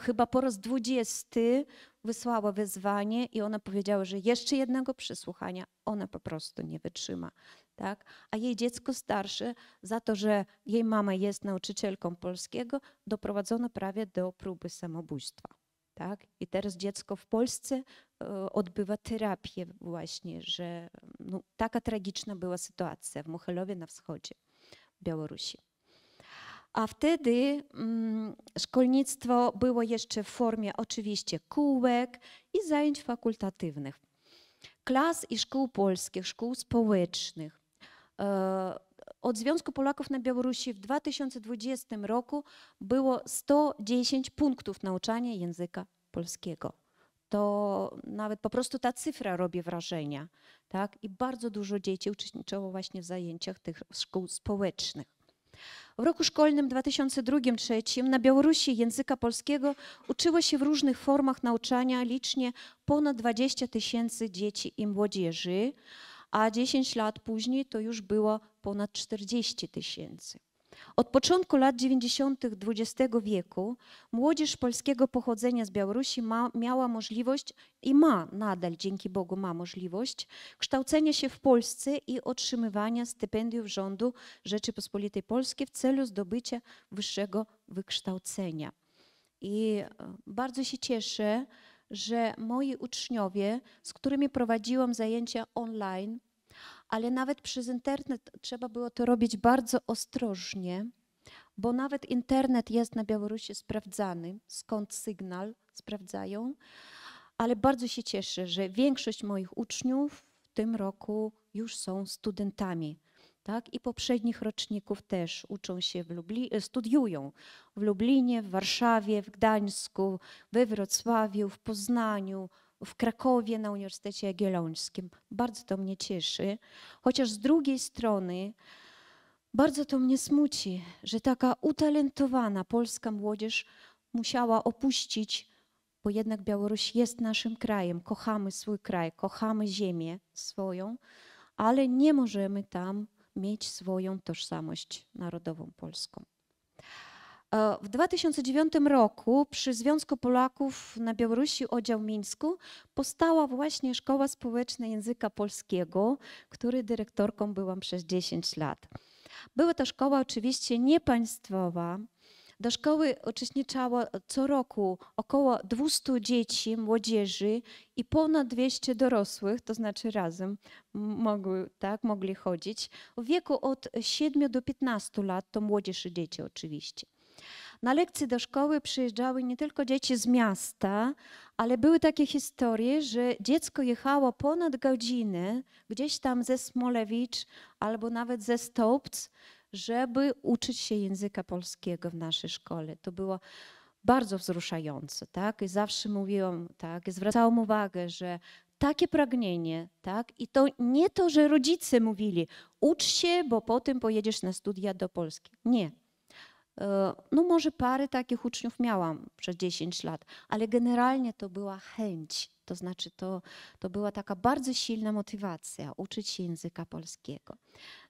chyba po raz dwudziesty wysłała wezwanie i ona powiedziała, że jeszcze jednego przesłuchania ona po prostu nie wytrzyma. Tak? A jej dziecko starsze za to, że jej mama jest nauczycielką polskiego, doprowadzono prawie do próby samobójstwa. Tak? I teraz dziecko w Polsce e, odbywa terapię właśnie, że no, taka tragiczna była sytuacja w Muchelowie na wschodzie Białorusi. A wtedy mm, szkolnictwo było jeszcze w formie oczywiście kółek i zajęć fakultatywnych. Klas i szkół polskich, szkół społecznych. E, od Związku Polaków na Białorusi w 2020 roku było 110 punktów nauczania języka polskiego. To nawet po prostu ta cyfra robi wrażenie. Tak? I bardzo dużo dzieci uczestniczyło właśnie w zajęciach tych szkół społecznych. W roku szkolnym 2002-2003 na Białorusi języka polskiego uczyło się w różnych formach nauczania licznie ponad 20 tysięcy dzieci i młodzieży, a 10 lat później to już było ponad 40 tysięcy. Od początku lat 90. XX wieku młodzież polskiego pochodzenia z Białorusi ma, miała możliwość i ma nadal, dzięki Bogu, ma możliwość kształcenia się w Polsce i otrzymywania stypendiów rządu Rzeczypospolitej Polskiej w celu zdobycia wyższego wykształcenia. I e, bardzo się cieszę, że moi uczniowie, z którymi prowadziłam zajęcia online, ale nawet przez internet trzeba było to robić bardzo ostrożnie, bo nawet internet jest na Białorusi sprawdzany, skąd sygnał sprawdzają, ale bardzo się cieszę, że większość moich uczniów w tym roku już są studentami. Tak? I poprzednich roczników też uczą się, w Lubli studiują w Lublinie, w Warszawie, w Gdańsku, we Wrocławiu, w Poznaniu, w Krakowie na Uniwersytecie Jagiellońskim. Bardzo to mnie cieszy, chociaż z drugiej strony bardzo to mnie smuci, że taka utalentowana polska młodzież musiała opuścić, bo jednak Białoruś jest naszym krajem, kochamy swój kraj, kochamy ziemię swoją, ale nie możemy tam mieć swoją tożsamość narodową polską. E, w 2009 roku przy Związku Polaków na Białorusi Oddział Mińsku powstała właśnie Szkoła Społeczna Języka Polskiego, której dyrektorką byłam przez 10 lat. Była to szkoła oczywiście niepaństwowa. Do szkoły uczestniczało co roku około 200 dzieci, młodzieży i ponad 200 dorosłych, to znaczy razem mogły, tak, mogli chodzić. W wieku od 7 do 15 lat to młodzież i dzieci oczywiście. Na lekcje do szkoły przyjeżdżały nie tylko dzieci z miasta, ale były takie historie, że dziecko jechało ponad godzinę gdzieś tam ze Smolewicz albo nawet ze Stopc, żeby uczyć się języka polskiego w naszej szkole. To było bardzo wzruszające, tak? I zawsze mówiłam, tak, I zwracałam uwagę, że takie pragnienie, tak? I to nie to, że rodzice mówili, ucz się, bo potem pojedziesz na studia do Polski. Nie. E, no może parę takich uczniów miałam przez 10 lat, ale generalnie to była chęć, to znaczy to, to była taka bardzo silna motywacja uczyć się języka polskiego.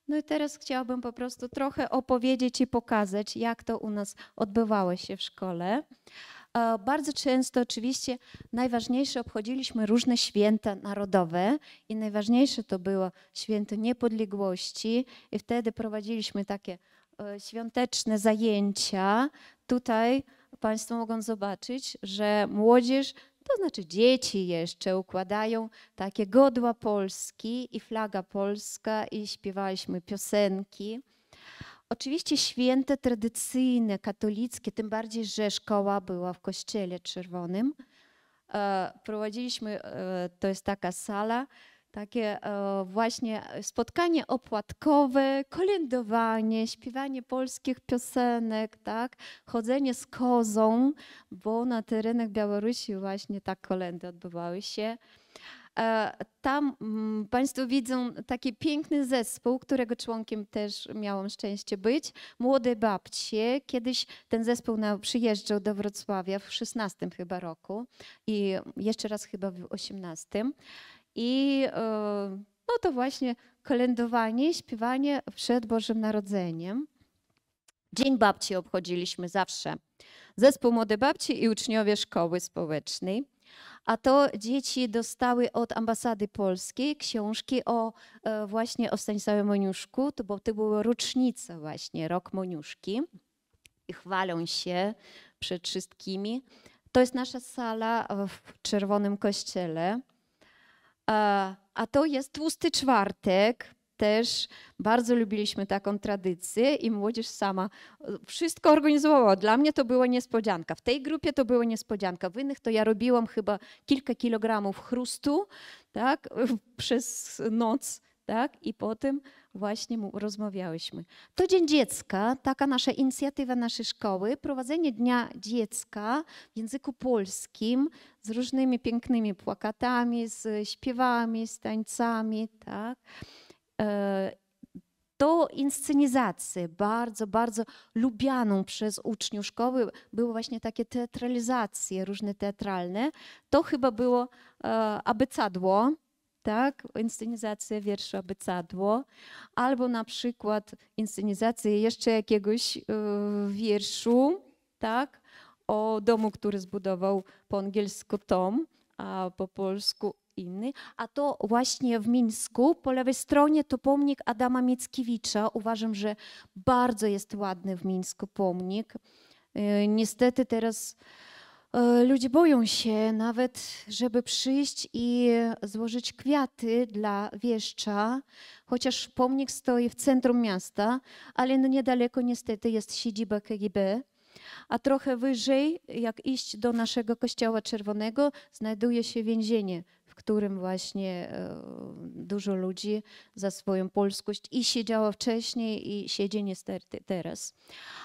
No i teraz chciałabym po prostu trochę opowiedzieć i pokazać, jak to u nas odbywało się w szkole. E, bardzo często oczywiście najważniejsze obchodziliśmy różne święta narodowe i najważniejsze to było święto niepodległości i wtedy prowadziliśmy takie E, świąteczne zajęcia, tutaj Państwo mogą zobaczyć, że młodzież, to znaczy dzieci jeszcze, układają takie godła Polski i flaga polska i śpiewaliśmy piosenki. Oczywiście święte tradycyjne, katolickie, tym bardziej, że szkoła była w kościele czerwonym. E, prowadziliśmy, e, to jest taka sala, takie e, właśnie e, spotkanie opłatkowe, kolędowanie, śpiewanie polskich piosenek, tak? chodzenie z kozą, bo na terenach Białorusi właśnie tak kolędy odbywały się. E, tam mm, Państwo widzą taki piękny zespół, którego członkiem też miałam szczęście być. Młode babcie. Kiedyś ten zespół przyjeżdżał do Wrocławia w 16 chyba roku i jeszcze raz chyba w 18 i e, no to właśnie kolędowanie, śpiewanie przed Bożym Narodzeniem. Dzień Babci obchodziliśmy zawsze. Zespół Młode Babci i uczniowie szkoły społecznej. A to dzieci dostały od ambasady polskiej książki o e, właśnie o Stanisławie Moniuszku, to bo to była rocznica właśnie, rok Moniuszki. I chwalą się przed wszystkimi. To jest nasza sala w Czerwonym Kościele. E, a to jest tłusty czwartek. Też bardzo lubiliśmy taką tradycję i młodzież sama e, wszystko organizowała. Dla mnie to była niespodzianka. W tej grupie to była niespodzianka. W innych to ja robiłam chyba kilka kilogramów chrustu tak, przez noc tak? I potem właśnie rozmawiałyśmy. To Dzień Dziecka, taka nasza inicjatywa naszej szkoły, prowadzenie Dnia Dziecka w języku polskim z różnymi pięknymi płakatami, z śpiewami, z tańcami, tak? to e, inscenizacje, bardzo, bardzo lubianą przez uczniów szkoły. Były właśnie takie teatralizacje różne teatralne. To chyba było e, abecadło tak? Inscenizację wiersza Obycadło, albo na przykład inscenizację jeszcze jakiegoś y, wierszu, tak? O domu, który zbudował po angielsku Tom, a po polsku inny. A to właśnie w Mińsku, po lewej stronie, to pomnik Adama Mickiewicza. Uważam, że bardzo jest ładny w Mińsku pomnik. Y, niestety teraz E, ludzie boją się nawet, żeby przyjść i złożyć kwiaty dla wieszcza, chociaż pomnik stoi w centrum miasta, ale no niedaleko niestety jest siedziba KGB. A trochę wyżej, jak iść do naszego kościoła czerwonego, znajduje się więzienie którym właśnie e, dużo ludzi za swoją polskość i siedziało wcześniej i siedzi niestety teraz.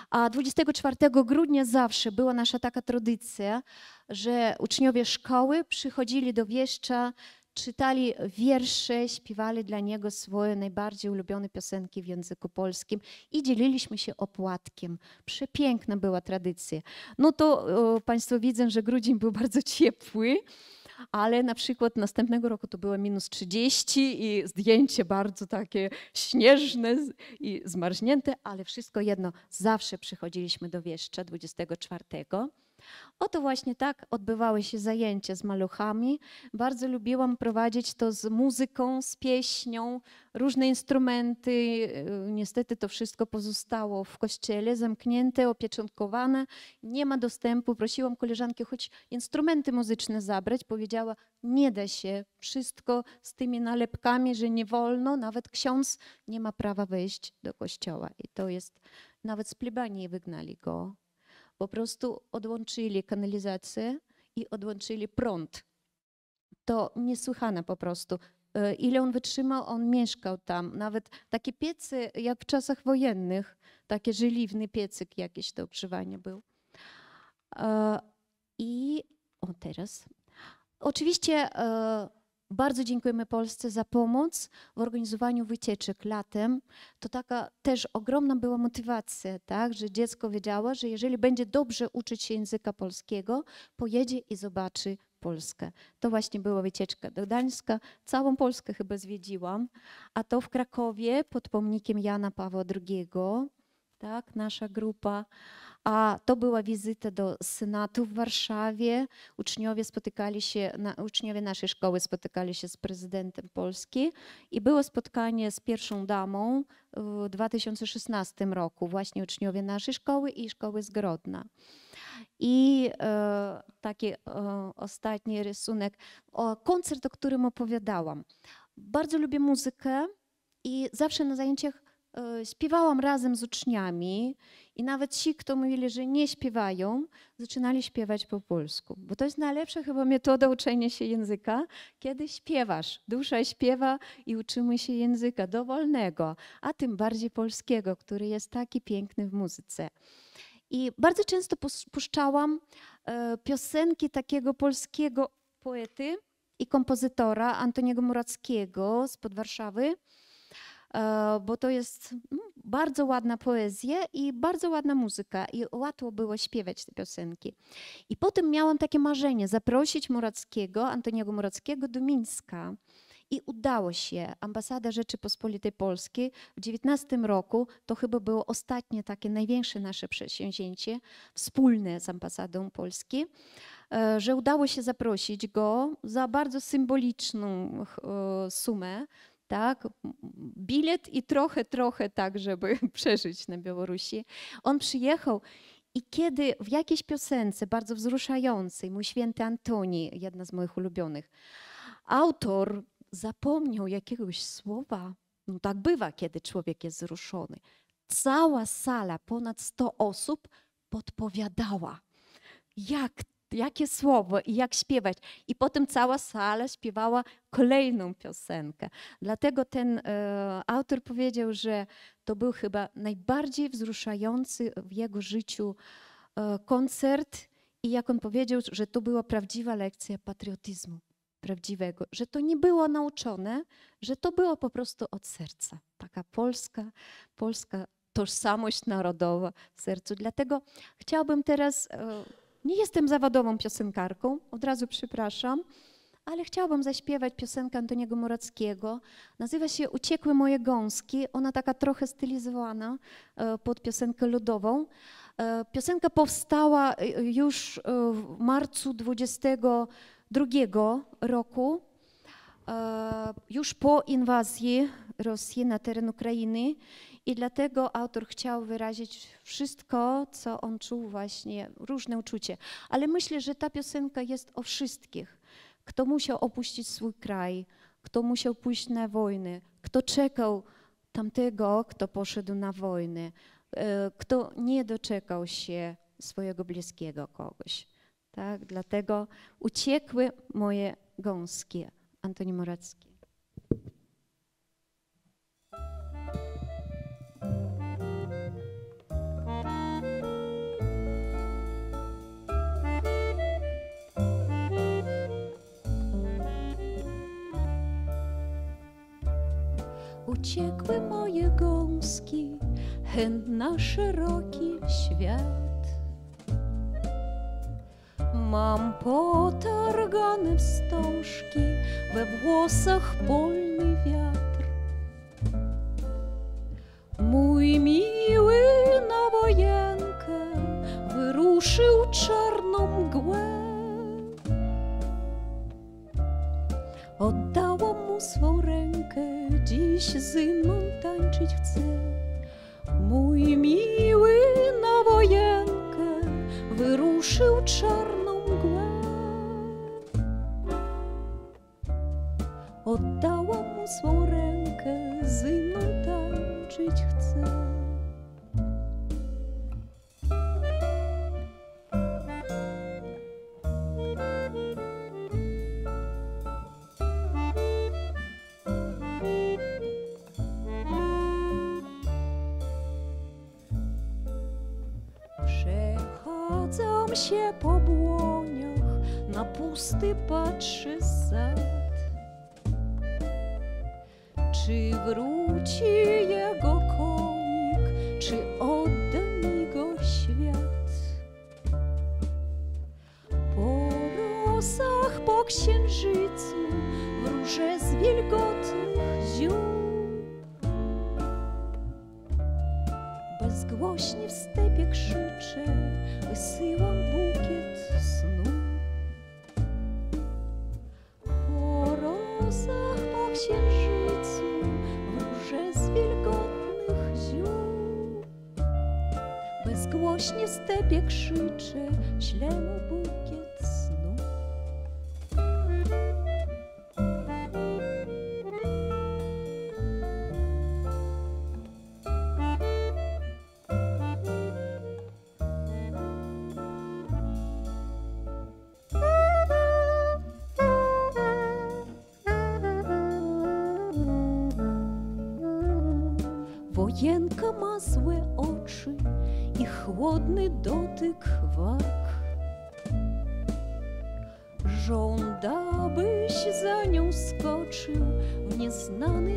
A 24 grudnia zawsze była nasza taka tradycja, że uczniowie szkoły przychodzili do wieszcza czytali wiersze, śpiewali dla niego swoje najbardziej ulubione piosenki w języku polskim i dzieliliśmy się opłatkiem. Przepiękna była tradycja. No to o, Państwo widzą, że grudzień był bardzo ciepły ale na przykład następnego roku to było minus 30 i zdjęcie bardzo takie śnieżne i zmarznięte, ale wszystko jedno, zawsze przychodziliśmy do Wieszcza 24 Oto właśnie tak odbywały się zajęcia z maluchami. Bardzo lubiłam prowadzić to z muzyką, z pieśnią, różne instrumenty. E, niestety to wszystko pozostało w kościele, zamknięte, opieczątkowane. Nie ma dostępu. Prosiłam koleżanki choć instrumenty muzyczne zabrać. Powiedziała, nie da się, wszystko z tymi nalepkami, że nie wolno, nawet ksiądz nie ma prawa wejść do kościoła. I to jest, nawet z plebanii wygnali go po prostu odłączyli kanalizację i odłączyli prąd. To niesłychane po prostu. E, ile on wytrzymał, on mieszkał tam. Nawet takie piecy, jak w czasach wojennych, takie żeliwny piecyk jakiś do ogrzewania był. E, I o teraz. Oczywiście e, bardzo dziękujemy Polsce za pomoc w organizowaniu wycieczek latem. To taka też ogromna była motywacja, tak, że dziecko wiedziało, że jeżeli będzie dobrze uczyć się języka polskiego, pojedzie i zobaczy Polskę. To właśnie była wycieczka do Gdańska. Całą Polskę chyba zwiedziłam, a to w Krakowie pod pomnikiem Jana Pawła II tak, nasza grupa. A to była wizyta do Senatu w Warszawie. Uczniowie spotykali się, na, uczniowie naszej szkoły spotykali się z prezydentem Polski i było spotkanie z pierwszą damą w 2016 roku, właśnie uczniowie naszej szkoły i szkoły Zgrodna. I e, taki e, ostatni rysunek, o, koncert, o którym opowiadałam. Bardzo lubię muzykę i zawsze na zajęciach E, śpiewałam razem z uczniami i nawet ci, kto mówili, że nie śpiewają, zaczynali śpiewać po polsku. Bo to jest najlepsza chyba metoda uczenia się języka, kiedy śpiewasz. Dusza śpiewa i uczymy się języka dowolnego, a tym bardziej polskiego, który jest taki piękny w muzyce. I bardzo często puszczałam e, piosenki takiego polskiego poety i kompozytora Antoniego Murackiego z pod Warszawy. E, bo to jest no, bardzo ładna poezja i bardzo ładna muzyka i łatwo było śpiewać te piosenki. I potem miałam takie marzenie, zaprosić Murackiego, Antoniego Murackiego do Mińska. I udało się. Ambasada Rzeczypospolitej Polskiej w 19 roku to chyba było ostatnie takie największe nasze przedsięwzięcie wspólne z ambasadą Polski, e, że udało się zaprosić go za bardzo symboliczną e, sumę tak, bilet i trochę, trochę tak, żeby przeżyć na Białorusi. On przyjechał i kiedy w jakiejś piosence bardzo wzruszającej, mój święty Antoni, jedna z moich ulubionych, autor zapomniał jakiegoś słowa, no tak bywa, kiedy człowiek jest wzruszony. Cała sala, ponad 100 osób podpowiadała, jak jakie słowo i jak śpiewać. I potem cała sala śpiewała kolejną piosenkę. Dlatego ten e, autor powiedział, że to był chyba najbardziej wzruszający w jego życiu e, koncert. I jak on powiedział, że to była prawdziwa lekcja patriotyzmu prawdziwego, że to nie było nauczone, że to było po prostu od serca. Taka polska, polska tożsamość narodowa w sercu. Dlatego chciałbym teraz e, nie jestem zawodową piosenkarką, od razu przepraszam, ale chciałabym zaśpiewać piosenkę Antoniego Murackiego. Nazywa się Uciekły moje gąski. Ona taka trochę stylizowana e, pod piosenkę ludową. E, piosenka powstała e, już w marcu 22 roku, już po inwazji Rosji na teren Ukrainy i dlatego autor chciał wyrazić wszystko, co on czuł właśnie, różne uczucie. Ale myślę, że ta piosenka jest o wszystkich. Kto musiał opuścić swój kraj, kto musiał pójść na wojny, kto czekał tamtego, kto poszedł na wojny, e, kto nie doczekał się swojego bliskiego kogoś. Tak? Dlatego uciekły moje gąskie. Antoni Moracki. uciekły moje gąski, chęt na szeroki świat. Mam potargane wstążki, we włosach polny wiatr. Mój miły na wojenkę wyruszył czarną mgłę. Oddałam mu swą dziś zimą tańczyć chcę. Mój miły na wojenkę wyruszył czarną mgłę. Oddałam mu swój. pusty patrzy sad. Czy wróci jego konik, czy odda mi go świat? Po rosach, po księżycu, w z wilgotnych ziół. Bezgłośnie wstępuje krzyczę, ślę mu bukiet snu. Wojenka ma złe chłodny dotyk warg. Żąda, byś za nią skoczył w nieznany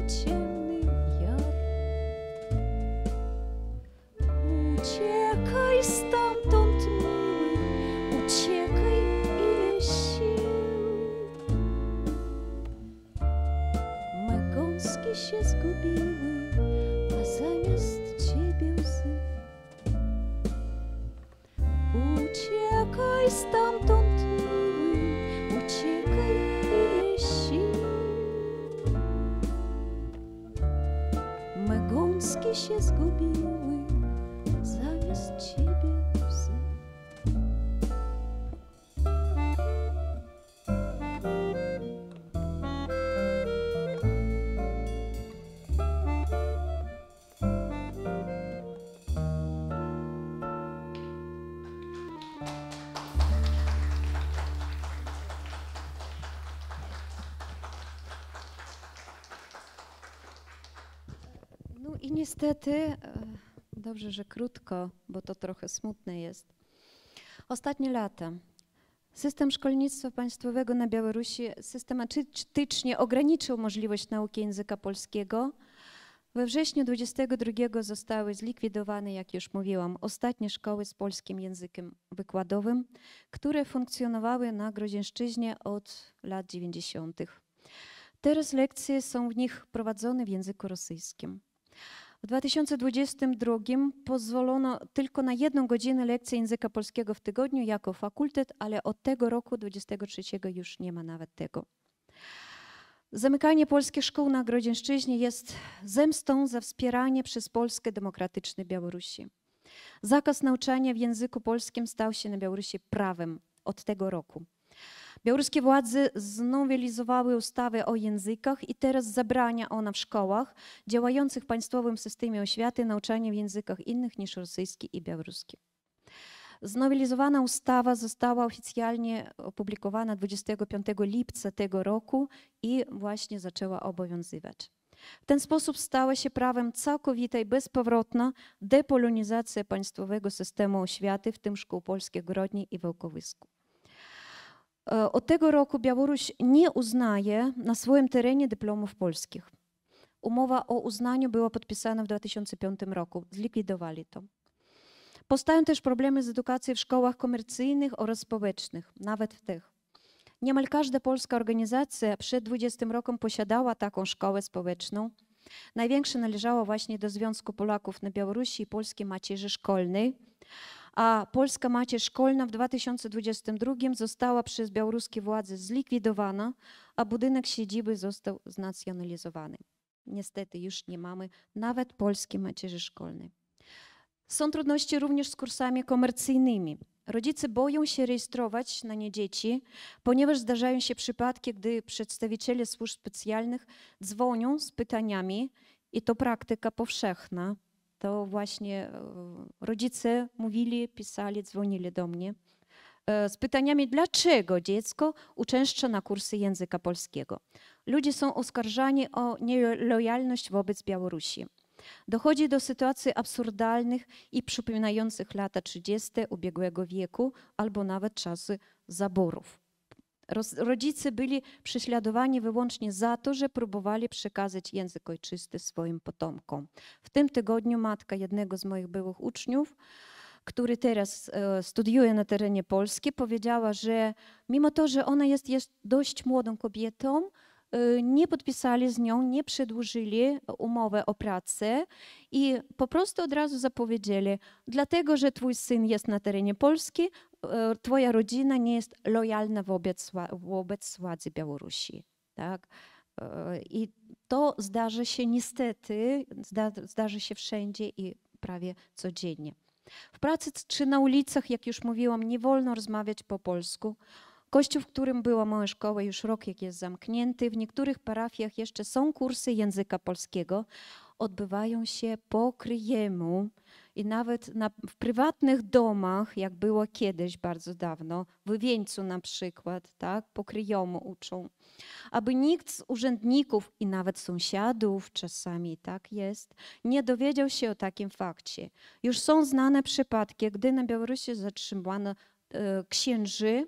niestety, e, dobrze, że krótko, bo to trochę smutne jest. Ostatnie lata. System szkolnictwa państwowego na Białorusi systematycznie ograniczył możliwość nauki języka polskiego. We wrześniu 22 zostały zlikwidowane, jak już mówiłam, ostatnie szkoły z polskim językiem wykładowym, które funkcjonowały na Grodzieńszczyźnie od lat 90. Teraz lekcje są w nich prowadzone w języku rosyjskim. W 2022 pozwolono tylko na jedną godzinę lekcji języka polskiego w tygodniu jako fakultet, ale od tego roku 23 już nie ma nawet tego. Zamykanie polskich szkół na Grodzieńszczyźnie jest zemstą za wspieranie przez Polskę demokratycznej Białorusi. Zakaz nauczania w języku polskim stał się na Białorusi prawem od tego roku. Białoruskie władze znowelizowały ustawę o językach i teraz zabrania ona w szkołach działających w państwowym systemie oświaty nauczanie w językach innych niż rosyjski i białoruski. Znowelizowana ustawa została oficjalnie opublikowana 25 lipca tego roku i właśnie zaczęła obowiązywać. W ten sposób stała się prawem całkowita i bezpowrotna depolonizacja państwowego systemu oświaty, w tym szkół polskich Grodni i Wołkowysku. E, od tego roku Białoruś nie uznaje na swoim terenie dyplomów polskich. Umowa o uznaniu była podpisana w 2005 roku. Zlikwidowali to. Powstają też problemy z edukacją w szkołach komercyjnych oraz społecznych, nawet w tych. Niemal każda polska organizacja przed 20 rokiem posiadała taką szkołę społeczną. Największa należała właśnie do Związku Polaków na Białorusi i Polskiej Macierzy Szkolnej a Polska Macie Szkolna w 2022 została przez białoruskie władze zlikwidowana, a budynek siedziby został znacjonalizowany. Niestety już nie mamy nawet polskiej macierzy szkolnej. Są trudności również z kursami komercyjnymi. Rodzice boją się rejestrować na nie dzieci, ponieważ zdarzają się przypadki, gdy przedstawiciele służb specjalnych dzwonią z pytaniami, i to praktyka powszechna, to właśnie e, rodzice mówili, pisali, dzwonili do mnie e, z pytaniami, dlaczego dziecko uczęszcza na kursy języka polskiego. Ludzie są oskarżani o nielojalność wobec Białorusi. Dochodzi do sytuacji absurdalnych i przypominających lata 30. ubiegłego wieku albo nawet czasy zaborów. Rodzice byli prześladowani wyłącznie za to, że próbowali przekazać język ojczysty swoim potomkom. W tym tygodniu matka jednego z moich byłych uczniów, który teraz e, studiuje na terenie Polski, powiedziała, że mimo to, że ona jest, jest dość młodą kobietą, e, nie podpisali z nią, nie przedłużyli umowy o pracę i po prostu od razu zapowiedzieli, dlatego że twój syn jest na terenie Polski, E, twoja rodzina nie jest lojalna wobec, wobec władzy Białorusi. Tak? E, I to zdarzy się niestety, zda, zdarzy się wszędzie i prawie codziennie. W pracy czy na ulicach, jak już mówiłam, nie wolno rozmawiać po polsku. Kościół, w którym była moja szkoła, już rok jak jest zamknięty. W niektórych parafiach jeszcze są kursy języka polskiego odbywają się po kryjemu i nawet na, w prywatnych domach, jak było kiedyś bardzo dawno, w Wieńcu na przykład, tak, po kryjomu uczą. Aby nikt z urzędników i nawet sąsiadów, czasami tak jest, nie dowiedział się o takim fakcie. Już są znane przypadki, gdy na Białorusi zatrzymano e, księży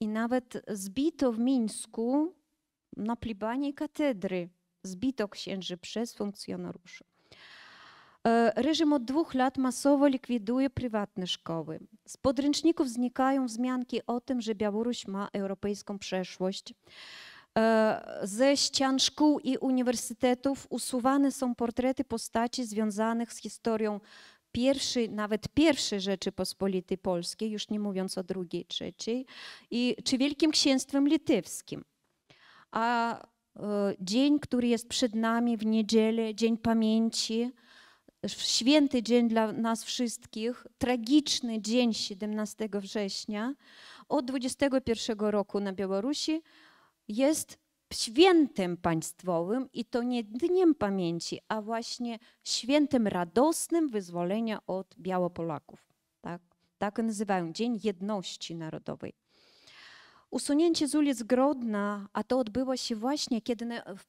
i nawet zbito w Mińsku na plibanie katedry zbito księży przez funkcjonariuszy. E, reżim od dwóch lat masowo likwiduje prywatne szkoły. Z podręczników znikają wzmianki o tym, że Białoruś ma europejską przeszłość. E, ze ścian szkół i uniwersytetów usuwane są portrety postaci związanych z historią pierwszej, nawet pierwszej Rzeczypospolitej Polskiej, już nie mówiąc o drugiej, trzeciej, i, czy Wielkim Księstwem Litewskim. A E, dzień, który jest przed nami w niedzielę, Dzień Pamięci, święty dzień dla nas wszystkich, tragiczny dzień 17 września. Od 21 roku na Białorusi jest świętem państwowym i to nie dniem pamięci, a właśnie świętem radosnym wyzwolenia od białopolaków. Tak, tak nazywają Dzień Jedności Narodowej. Usunięcie z ulic Grodna, a to odbyło się właśnie, kiedy w,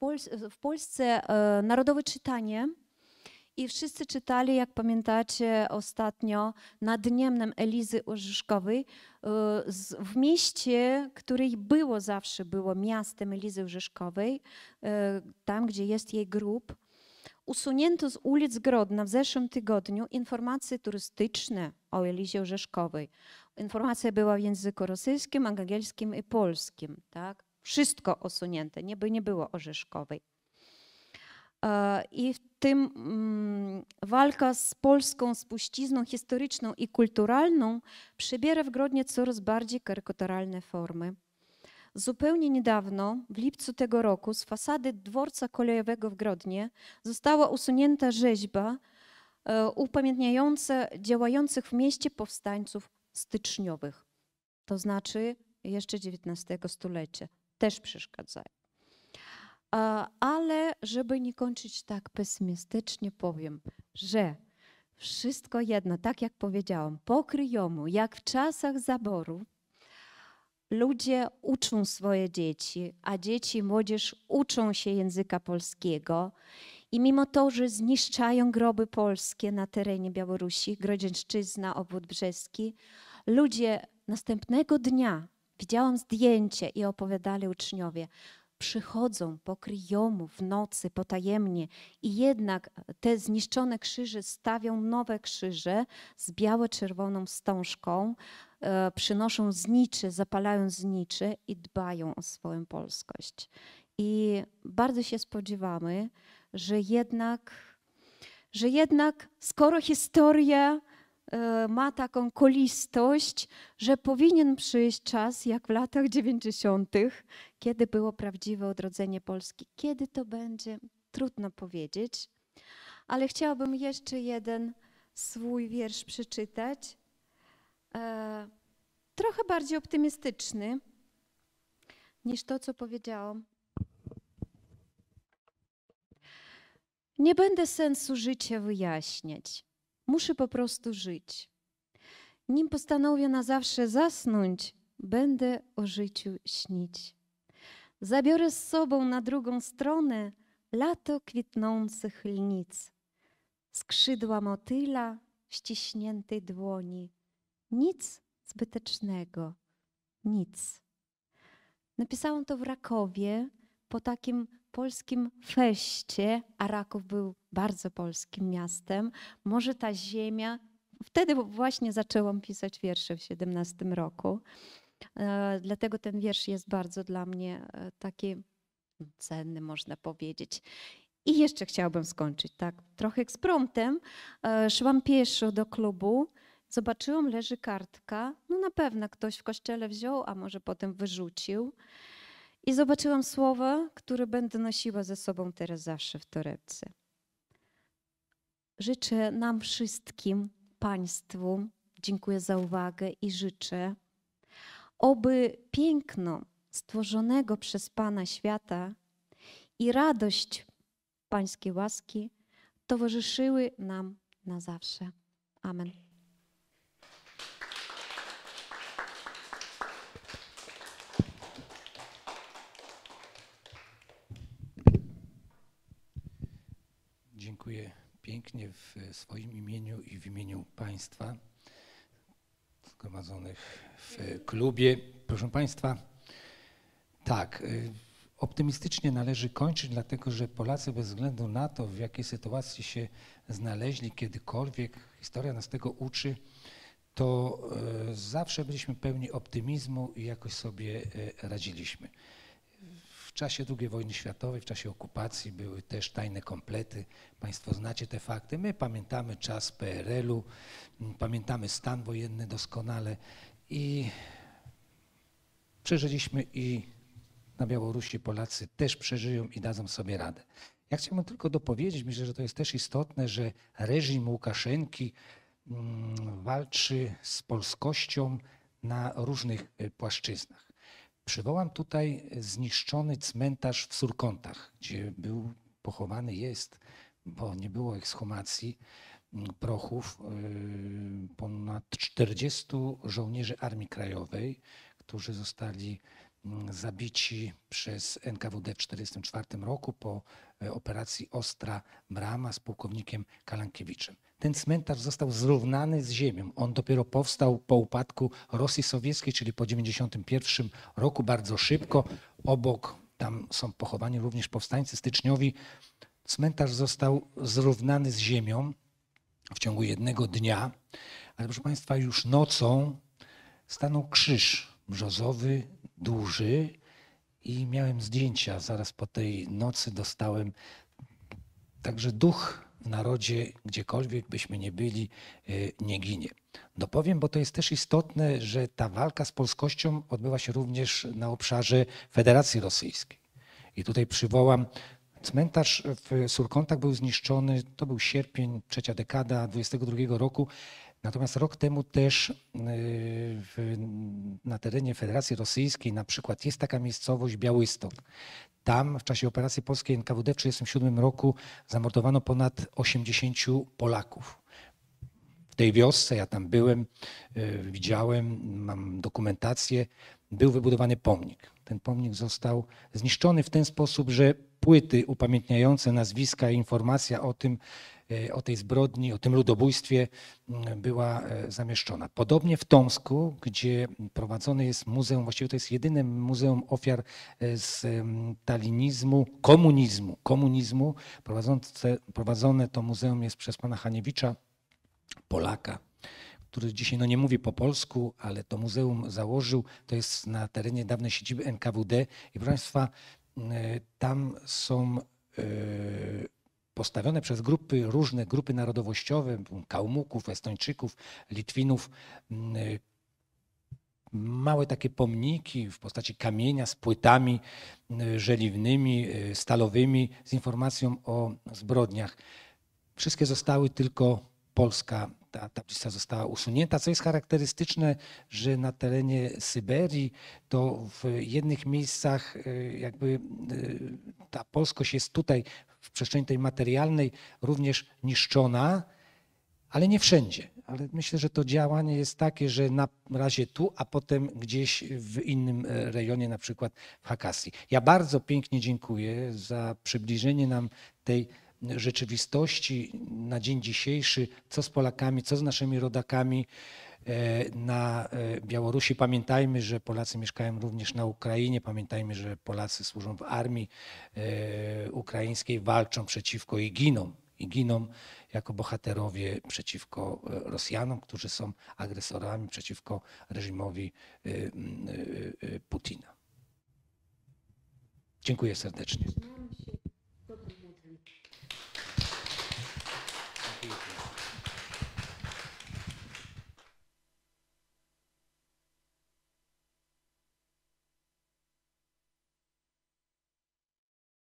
w Polsce e, Narodowe Czytanie i wszyscy czytali, jak pamiętacie ostatnio, nad Dniem Elizy Orzeszkowej e, w mieście, które było zawsze było miastem Elizy Orzeszkowej, e, tam gdzie jest jej grób. Usunięto z ulic Grodna w zeszłym tygodniu informacje turystyczne o Elizie Orzeszkowej, Informacja była w języku rosyjskim, angielskim i polskim. Tak? Wszystko osunięte, nie, by nie było orzeszkowej. E, I w tym mm, walka z polską spuścizną historyczną i kulturalną przybiera w Grodnie coraz bardziej karykaturalne formy. Zupełnie niedawno, w lipcu tego roku, z fasady dworca kolejowego w Grodnie została usunięta rzeźba e, upamiętniająca działających w mieście powstańców styczniowych, to znaczy jeszcze XIX stulecia, też przeszkadzają. Ale żeby nie kończyć tak pesymistycznie, powiem, że wszystko jedno, tak jak powiedziałam, kryjomu, jak w czasach zaboru, ludzie uczą swoje dzieci, a dzieci młodzież uczą się języka polskiego i mimo to, że zniszczają groby polskie na terenie Białorusi, Grodzieńszczyzna, obwód brzeski, ludzie następnego dnia, widziałam zdjęcie i opowiadali uczniowie, przychodzą po kryjomu w nocy potajemnie i jednak te zniszczone krzyże stawią nowe krzyże z biało-czerwoną wstążką, e, przynoszą znicze, zapalają znicze i dbają o swoją polskość. I bardzo się spodziewamy, że jednak, że jednak skoro historia e, ma taką kolistość, że powinien przyjść czas, jak w latach 90., kiedy było prawdziwe odrodzenie Polski. Kiedy to będzie, trudno powiedzieć, ale chciałabym jeszcze jeden swój wiersz przeczytać, e, trochę bardziej optymistyczny niż to, co powiedziałam. Nie będę sensu życia wyjaśniać. Muszę po prostu żyć. Nim postanowię na zawsze zasnąć, będę o życiu śnić. Zabiorę z sobą na drugą stronę lato kwitnących lnic, skrzydła motyla w ściśniętej dłoni. Nic zbytecznego, nic. Napisałam to w Rakowie po takim polskim feście, a Raków był bardzo polskim miastem, może ta ziemia, wtedy właśnie zaczęłam pisać wiersze w 17 roku. E, dlatego ten wiersz jest bardzo dla mnie e, taki cenny, można powiedzieć. I jeszcze chciałabym skończyć, tak, trochę ekspromtem. E, szłam pieszo do klubu, zobaczyłam, leży kartka. No na pewno ktoś w kościele wziął, a może potem wyrzucił i zobaczyłam słowa, które będę nosiła ze sobą teraz zawsze w torebce. Życzę nam wszystkim, Państwu, dziękuję za uwagę i życzę, oby piękno stworzonego przez Pana świata i radość Pańskiej łaski towarzyszyły nam na zawsze. Amen. dziękuję pięknie w swoim imieniu i w imieniu Państwa zgromadzonych w klubie. Proszę Państwa, tak, y, optymistycznie należy kończyć, dlatego że Polacy bez względu na to, w jakiej sytuacji się znaleźli kiedykolwiek, historia nas tego uczy, to y, zawsze byliśmy pełni optymizmu i jakoś sobie y, radziliśmy. W czasie II wojny światowej, w czasie okupacji były też tajne komplety. Państwo znacie te fakty. My pamiętamy czas PRL-u, pamiętamy stan wojenny doskonale i przeżyliśmy i na Białorusi Polacy też przeżyją i dadzą sobie radę. Ja chciałbym tylko dopowiedzieć, myślę, że to jest też istotne, że reżim Łukaszenki mm, walczy z polskością na różnych y, płaszczyznach. Przywołam tutaj zniszczony cmentarz w Surkątach, gdzie był pochowany jest, bo nie było ekshumacji, mm, prochów y, ponad 40 żołnierzy Armii Krajowej, którzy zostali mm, zabici przez NKWD w 1944 roku po y, operacji Ostra Brama z pułkownikiem Kalankiewiczem ten cmentarz został zrównany z ziemią. On dopiero powstał po upadku Rosji Sowieckiej, czyli po 1991 roku, bardzo szybko. Obok tam są pochowani również powstańcy styczniowi. Cmentarz został zrównany z ziemią w ciągu jednego dnia, ale proszę Państwa, już nocą stanął krzyż brzozowy, duży i miałem zdjęcia. Zaraz po tej nocy dostałem. Także duch narodzie, gdziekolwiek byśmy nie byli, e, nie ginie. Dopowiem, bo to jest też istotne, że ta walka z polskością odbywa się również na obszarze Federacji Rosyjskiej. I tutaj przywołam Cmentarz w Surkontach był zniszczony, to był sierpień, trzecia dekada 22 roku. Natomiast rok temu też y, w, na terenie Federacji Rosyjskiej na przykład jest taka miejscowość Białystok. Tam w czasie operacji polskiej NKWD w 1937 roku zamordowano ponad 80 Polaków. W tej wiosce, ja tam byłem, y, widziałem, mam dokumentację, był wybudowany pomnik. Ten pomnik został zniszczony w ten sposób, że płyty upamiętniające nazwiska i informacja o tym, E, o tej zbrodni, o tym ludobójstwie mm, była e, zamieszczona. Podobnie w Tomsku, gdzie prowadzone jest muzeum, właściwie to jest jedyne muzeum ofiar e, z talinizmu, komunizmu, komunizmu. Prowadzące, prowadzone to muzeum jest przez pana Haniewicza, Polaka, który dzisiaj no nie mówi po polsku, ale to muzeum założył. To jest na terenie dawnej siedziby NKWD. I proszę Państwa, tam są postawione przez grupy różne, grupy narodowościowe, Kałmuków, Estończyków, Litwinów, mm, y, małe takie pomniki w postaci kamienia z płytami y, żeliwnymi, y, stalowymi z informacją o zbrodniach. Wszystkie zostały tylko Polska, ta tablica została usunięta, co jest charakterystyczne, że na terenie Syberii to w jednych miejscach jakby ta polskość jest tutaj w przestrzeni tej materialnej również niszczona, ale nie wszędzie. Ale myślę, że to działanie jest takie, że na razie tu, a potem gdzieś w innym e, rejonie, na przykład w Hakasji. Ja bardzo pięknie dziękuję za przybliżenie nam tej rzeczywistości na dzień dzisiejszy, co z Polakami, co z naszymi rodakami. E, na e, Białorusi. Pamiętajmy, że Polacy mieszkają również na Ukrainie. Pamiętajmy, że Polacy służą w armii e, ukraińskiej, walczą przeciwko i giną. I giną jako bohaterowie przeciwko Rosjanom, którzy są agresorami przeciwko reżimowi Putina. Dziękuję serdecznie.